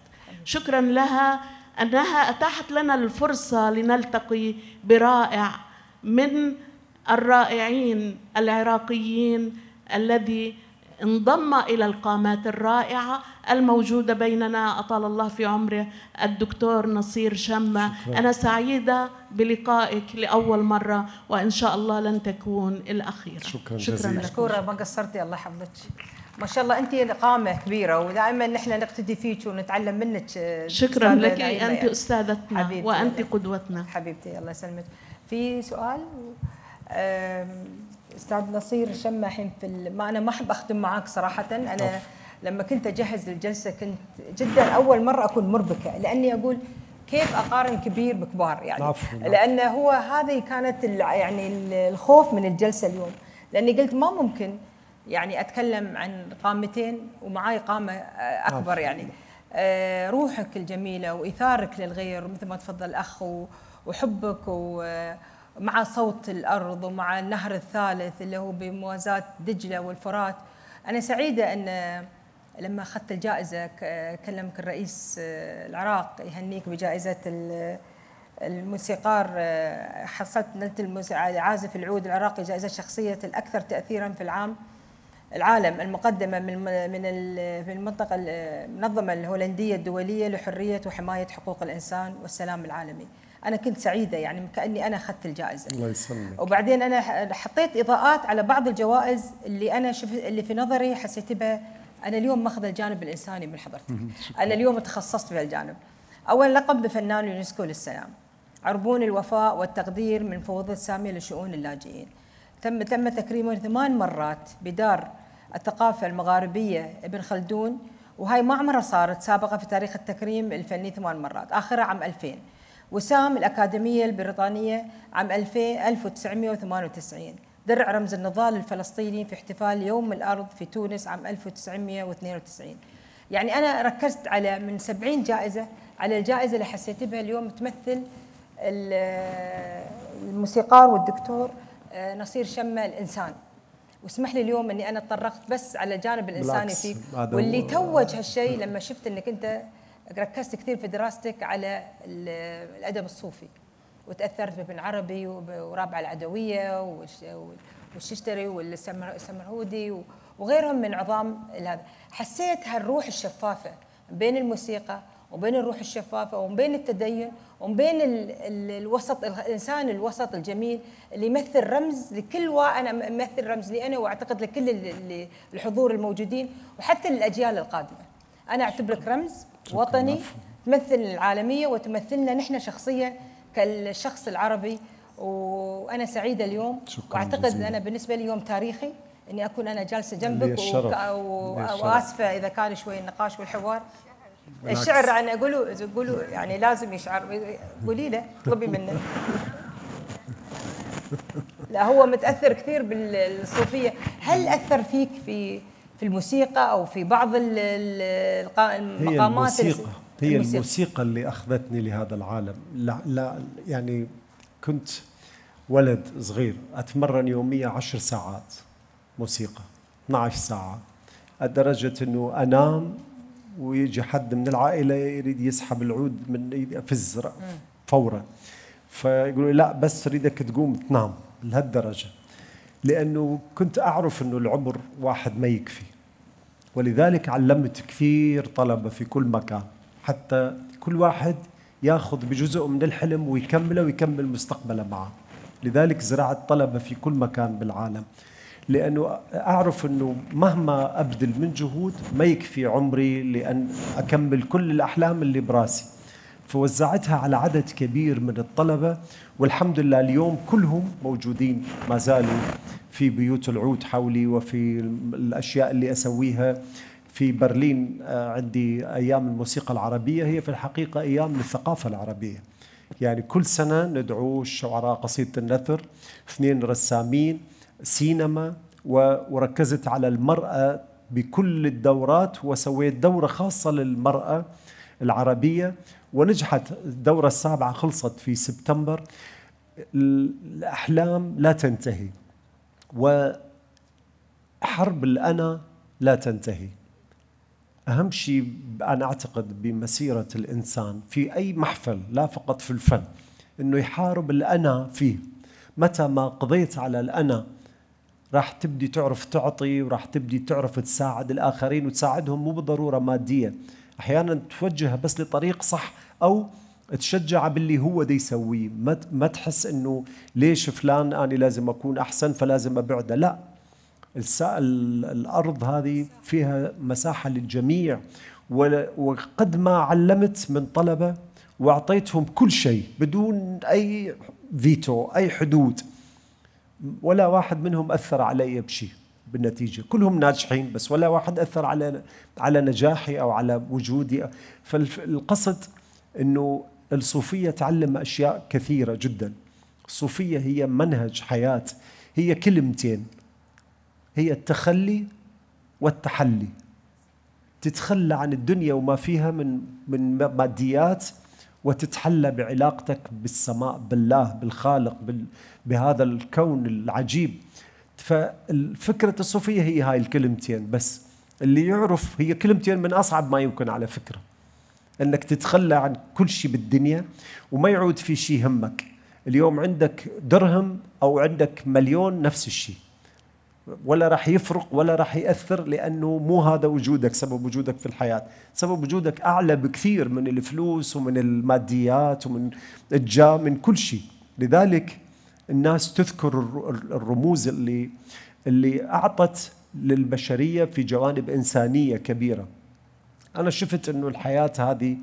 شكرا لها أنها أتاحت لنا الفرصة لنلتقي برائع من الرائعين العراقيين الذي انضم إلى القامات الرائعة الموجودة بيننا أطال الله في عمره الدكتور نصير شمة شكرا. أنا سعيدة بلقائك لأول مرة وإن شاء الله لن تكون الأخيرة شكرا, شكرا جزيلا مشكورة ما قصرتي الله يحفظك ما شاء الله انت قامه كبيره ودائما نحن نقتدي فيك ونتعلم منك شكرا لك انت يعني. استاذتنا حبيبتي وانت قدوتنا حبيبتي الله يسلمك في سؤال استاذ نصير شمه الحين في ما انا ما احب اختم معاك صراحه انا أوف. لما كنت اجهز للجلسه كنت جدا اول مره اكون مربكه لاني اقول كيف اقارن كبير بكبار يعني لان هو هذه كانت يعني الخوف من الجلسه اليوم لاني قلت ما ممكن يعني اتكلم عن قامتين ومعاي قامه اكبر يعني آه، روحك الجميله وايثارك للغير مثل ما تفضل الاخ وحبك ومع صوت الارض ومع النهر الثالث اللي هو بموازاه دجله والفرات انا سعيده ان لما اخذت الجائزه كلمك الرئيس آه، العراق يهنيك بجائزه الموسيقار آه، حصلت نلت عازف العود العراقي جائزه شخصيه الاكثر تاثيرا في العام العالم المقدمه من من في المنطقه المنظمه الهولنديه الدوليه لحريه وحمايه حقوق الانسان والسلام العالمي. انا كنت سعيده يعني كاني انا اخذت الجائزه الله يسلمك وبعدين انا حطيت اضاءات على بعض الجوائز اللي انا شفت اللي في نظري حسيت بها انا اليوم ماخذ الجانب الانساني من حضرتك انا اليوم تخصصت في الجانب اول لقب بفنان اليونسكو للسلام عربون الوفاء والتقدير من فوضى الساميه لشؤون اللاجئين تم تم تكريمه ثمان مرات بدار الثقافه المغاربيه ابن خلدون وهي ما عمرها صارت سابقه في تاريخ التكريم الفني ثمان مرات اخرها عام 2000 وسام الأكاديمية البريطانية عام 1998 درع رمز النضال الفلسطيني في احتفال يوم الأرض في تونس عام 1992 يعني أنا ركزت على من 70 جائزة على الجائزة اللي حسيت بها اليوم تمثل الموسيقار والدكتور آه، نصير شمة الإنسان واسمح لي اليوم اني انا تطرقت بس على الجانب الانساني فيك واللي توج آه. هالشيء لما شفت انك انت ركزت كثير في دراستك على الادب الصوفي وتاثرت بابن عربي ورابعه العدويه والششتري والسمرودي وغيرهم من عظام هذا حسيت هالروح الشفافه بين الموسيقى وبين الروح الشفافه وبين التدين وبين الوسط الانسان الوسط الجميل اللي يمثل رمز لكل انا امثل رمز لي انا واعتقد لكل الحضور الموجودين وحتى للاجيال القادمه. انا اعتبرك رمز وطني تمثل العالميه وتمثلنا نحن شخصيا كالشخص العربي وانا سعيده اليوم شكرا واعتقد جزيلا. انا بالنسبه لي يوم تاريخي اني اكون انا جالسه جنبك واسفه اذا كان شوي النقاش والحوار الشعر انا اقوله قولوا يعني لازم يشعر قولي له طلبي منه لا هو متاثر كثير بالصوفيه هل اثر فيك في في الموسيقى او في بعض المقامات هي الموسيقى هي الموسيقى, اللي اخذتني لهذا العالم لا, لا يعني كنت ولد صغير اتمرن يوميا عشر ساعات موسيقى 12 ساعه لدرجه انه انام ويجي حد من العائله يريد يسحب العود من ايدي في الزرع فورا فيقولوا لا بس اريدك تقوم تنام لهالدرجه لانه كنت اعرف انه العمر واحد ما يكفي ولذلك علمت كثير طلبه في كل مكان حتى كل واحد ياخذ بجزء من الحلم ويكمله ويكمل مستقبله معه لذلك زراعة طلبة في كل مكان بالعالم لأنه أعرف أنه مهما أبذل من جهود ما يكفي عمري لأن أكمل كل الأحلام اللي براسي فوزعتها على عدد كبير من الطلبة والحمد لله اليوم كلهم موجودين ما زالوا في بيوت العود حولي وفي الأشياء اللي أسويها في برلين آه، عندي أيام الموسيقى العربية هي في الحقيقة أيام للثقافة العربية يعني كل سنة ندعو شعراء قصيدة النثر اثنين رسامين سينما وركزت على المرأة بكل الدورات وسويت دورة خاصة للمرأة العربية ونجحت الدورة السابعة خلصت في سبتمبر الأحلام لا تنتهي وحرب الأنا لا تنتهي أهم شيء أنا أعتقد بمسيرة الإنسان في أي محفل لا فقط في الفن أنه يحارب الأنا فيه متى ما قضيت على الأنا راح تبدي تعرف تعطي وراح تبدي تعرف تساعد الآخرين وتساعدهم مو بالضرورة مادية أحيانا توجهها بس لطريق صح أو تشجع باللي هو دي يسويه ما ما تحس انه ليش فلان انا لازم اكون احسن فلازم ابعده لا الارض هذه فيها مساحه للجميع وقد ما علمت من طلبه واعطيتهم كل شيء بدون اي فيتو اي حدود ولا واحد منهم اثر علي بشيء بالنتيجه كلهم ناجحين بس ولا واحد اثر على على نجاحي او على وجودي فالقصد انه الصوفيه تعلم اشياء كثيره جدا الصوفيه هي منهج حياه هي كلمتين هي التخلي والتحلي تتخلى عن الدنيا وما فيها من من ماديات وتتحلى بعلاقتك بالسماء بالله بالخالق بال بهذا الكون العجيب فالفكرة الصوفية هي هاي الكلمتين بس اللي يعرف هي كلمتين من أصعب ما يمكن على فكرة أنك تتخلى عن كل شيء بالدنيا وما يعود في شيء يهمك اليوم عندك درهم أو عندك مليون نفس الشيء ولا راح يفرق ولا راح ياثر لانه مو هذا وجودك سبب وجودك في الحياه سبب وجودك اعلى بكثير من الفلوس ومن الماديات ومن الجاه من كل شيء لذلك الناس تذكر الرموز اللي اللي اعطت للبشريه في جوانب انسانيه كبيره انا شفت انه الحياه هذه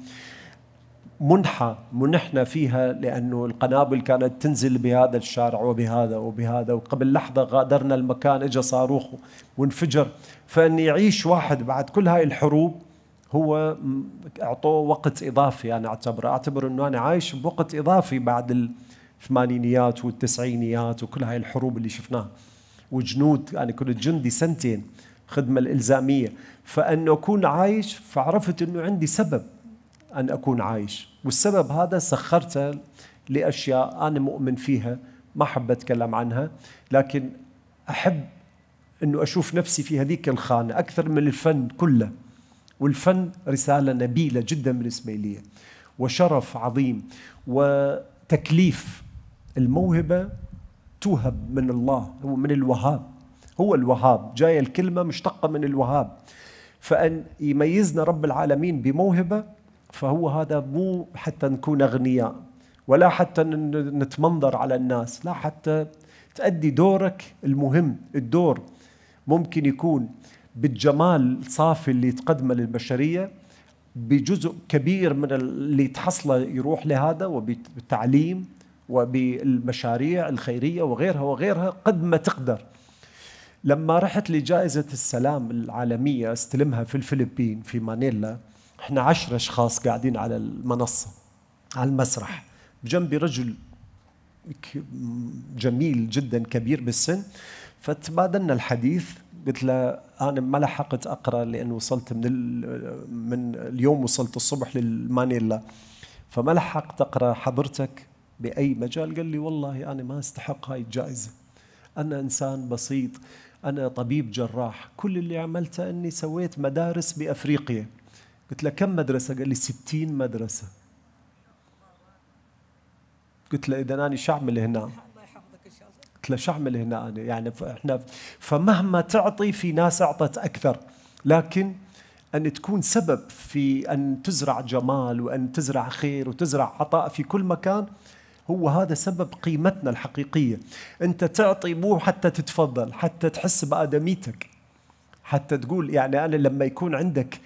منحة منحنا فيها لأنه القنابل كانت تنزل بهذا الشارع وبهذا وبهذا وقبل لحظة غادرنا المكان إجا صاروخ وانفجر فأن يعيش واحد بعد كل هاي الحروب هو أعطوه وقت إضافي أنا أعتبره أعتبر أنه أنا عايش بوقت إضافي بعد الثمانينيات والتسعينيات وكل هاي الحروب اللي شفناها وجنود أنا يعني كنت جندي سنتين خدمة الإلزامية فأن أكون عايش فعرفت أنه عندي سبب أن أكون عايش والسبب هذا سخرت لأشياء أنا مؤمن فيها ما أحب أتكلم عنها لكن أحب أنه أشوف نفسي في هذيك الخانة أكثر من الفن كله والفن رسالة نبيلة جدا بالنسبة لي وشرف عظيم وتكليف الموهبة توهب من الله هو من الوهاب هو الوهاب جاية الكلمة مشتقة من الوهاب فأن يميزنا رب العالمين بموهبة فهو هذا مو حتى نكون اغنياء ولا حتى نتمنظر على الناس لا حتى تأدي دورك المهم الدور ممكن يكون بالجمال الصافي اللي تقدمه للبشرية بجزء كبير من اللي تحصله يروح لهذا وبالتعليم وبالمشاريع الخيرية وغيرها وغيرها قد ما تقدر لما رحت لجائزة السلام العالمية استلمها في الفلبين في مانيلا احنا عشرة اشخاص قاعدين على المنصة على المسرح بجنبي رجل جميل جدا كبير بالسن فتبادلنا الحديث قلت له انا ما لحقت اقرا لان وصلت من من اليوم وصلت الصبح للمانيلا فما لحقت اقرا حضرتك باي مجال قال لي والله انا ما استحق هاي الجائزه انا انسان بسيط انا طبيب جراح كل اللي عملته اني سويت مدارس بافريقيا قلت له كم مدرسة؟ قال لي 60 مدرسة قلت له إذا أنا شو أعمل هنا؟ قلت له شو أعمل هنا أنا؟ يعني إحنا فمهما تعطي في ناس أعطت أكثر لكن أن تكون سبب في أن تزرع جمال وأن تزرع خير وتزرع عطاء في كل مكان هو هذا سبب قيمتنا الحقيقية أنت تعطي مو حتى تتفضل حتى تحس بآدميتك حتى تقول يعني أنا لما يكون عندك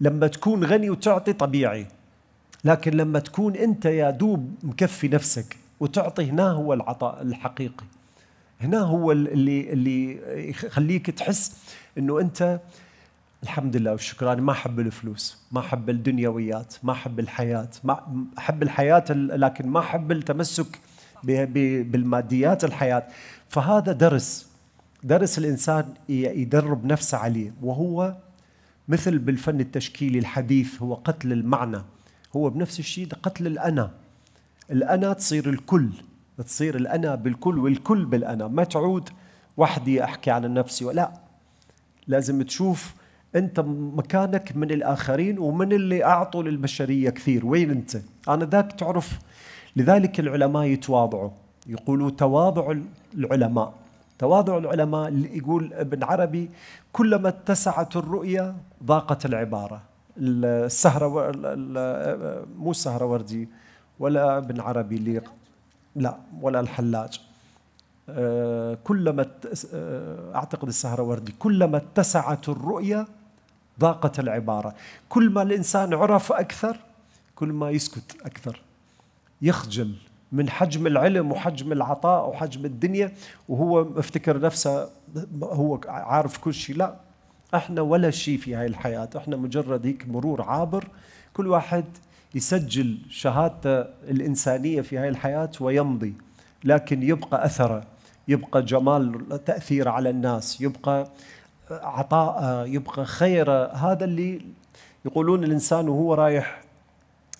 لما تكون غني وتعطي طبيعي لكن لما تكون أنت يا دوب مكفي نفسك وتعطي هنا هو العطاء الحقيقي هنا هو اللي اللي يخليك تحس انه انت الحمد لله والشكر انا ما احب الفلوس ما احب الدنيويات ما احب الحياه ما احب الحياه لكن ما احب التمسك بالماديات الحياه فهذا درس درس الانسان يدرب نفسه عليه وهو مثل بالفن التشكيلي الحديث هو قتل المعنى هو بنفس الشيء قتل الأنا الأنا تصير الكل تصير الأنا بالكل والكل بالأنا ما تعود وحدي أحكي عن نفسي ولا لازم تشوف أنت مكانك من الآخرين ومن اللي أعطوا للبشرية كثير وين أنت أنا ذاك تعرف لذلك العلماء يتواضعوا يقولوا تواضع العلماء تواضع العلماء اللي يقول ابن عربي كلما اتسعت الرؤية ضاقت العبارة السهرة و... مو السهرة وردي ولا ابن عربي اللي لا ولا الحلاج آه، كلما آه، اعتقد السهره وردي كلما اتسعت الرؤيه ضاقت العباره كل ما الانسان عرف اكثر كل ما يسكت اكثر يخجل من حجم العلم وحجم العطاء وحجم الدنيا وهو مفتكر نفسه هو عارف كل شيء لا احنا ولا شيء في هاي الحياة احنا مجرد هيك مرور عابر كل واحد يسجل شهادته الإنسانية في هاي الحياة ويمضي لكن يبقى أثره يبقى جمال تأثير على الناس يبقى عطاء يبقى خير هذا اللي يقولون الإنسان وهو رايح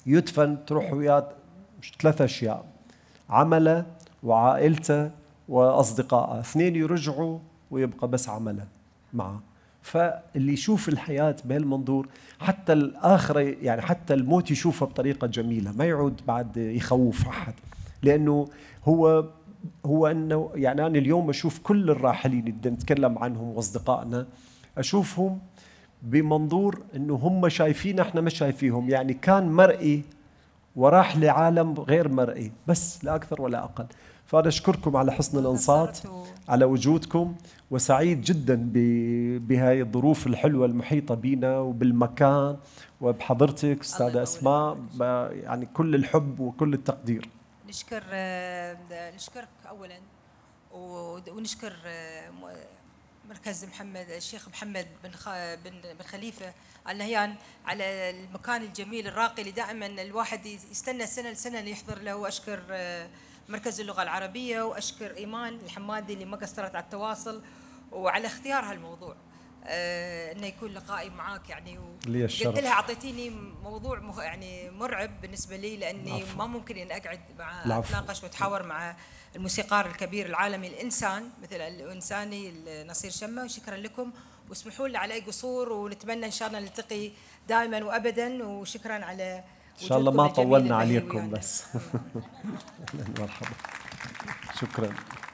يدفن تروح وياه ثلاث أشياء عمله وعائلته واصدقائه اثنين يرجعوا ويبقى بس عمله معه فاللي يشوف الحياة بهالمنظور حتى الآخرة يعني حتى الموت يشوفها بطريقة جميلة ما يعود بعد يخوف أحد لأنه هو هو أنه يعني أنا اليوم أشوف كل الراحلين اللي نتكلم عنهم وأصدقائنا أشوفهم بمنظور أنه هم شايفين إحنا مش شايفيهم يعني كان مرئي وراح لعالم غير مرئي بس لا أكثر ولا أقل فأنا أشكركم على حسن الإنصات على وجودكم وسعيد جدا بهاي الظروف الحلوة المحيطة بنا وبالمكان وبحضرتك أستاذة أسماء يعني كل الحب وكل التقدير نشكر نشكرك أولا ونشكر مركز محمد الشيخ محمد بن بن خليفه على نهيان على المكان الجميل الراقي اللي دائما الواحد يستنى سنه لسنه ليحضر له واشكر آه، مركز اللغه العربيه واشكر ايمان الحمادي اللي ما قصرت على التواصل وعلى اختيار هالموضوع آه، انه يكون لقائي معاك يعني لي الشرف قلت لها اعطيتيني موضوع يعني مرعب بالنسبه لي لاني ما ممكن ان اقعد مع اتناقش واتحاور مع الموسيقار الكبير العالمي الإنسان مثل الإنساني نصير شمة شكرا لكم واسمحوا لنا على أي قصور ونتمنى إن شاء الله نلتقي دائما وأبدا وشكرا على إن شاء الله ما طولنا عليكم بس مرحبا شكرا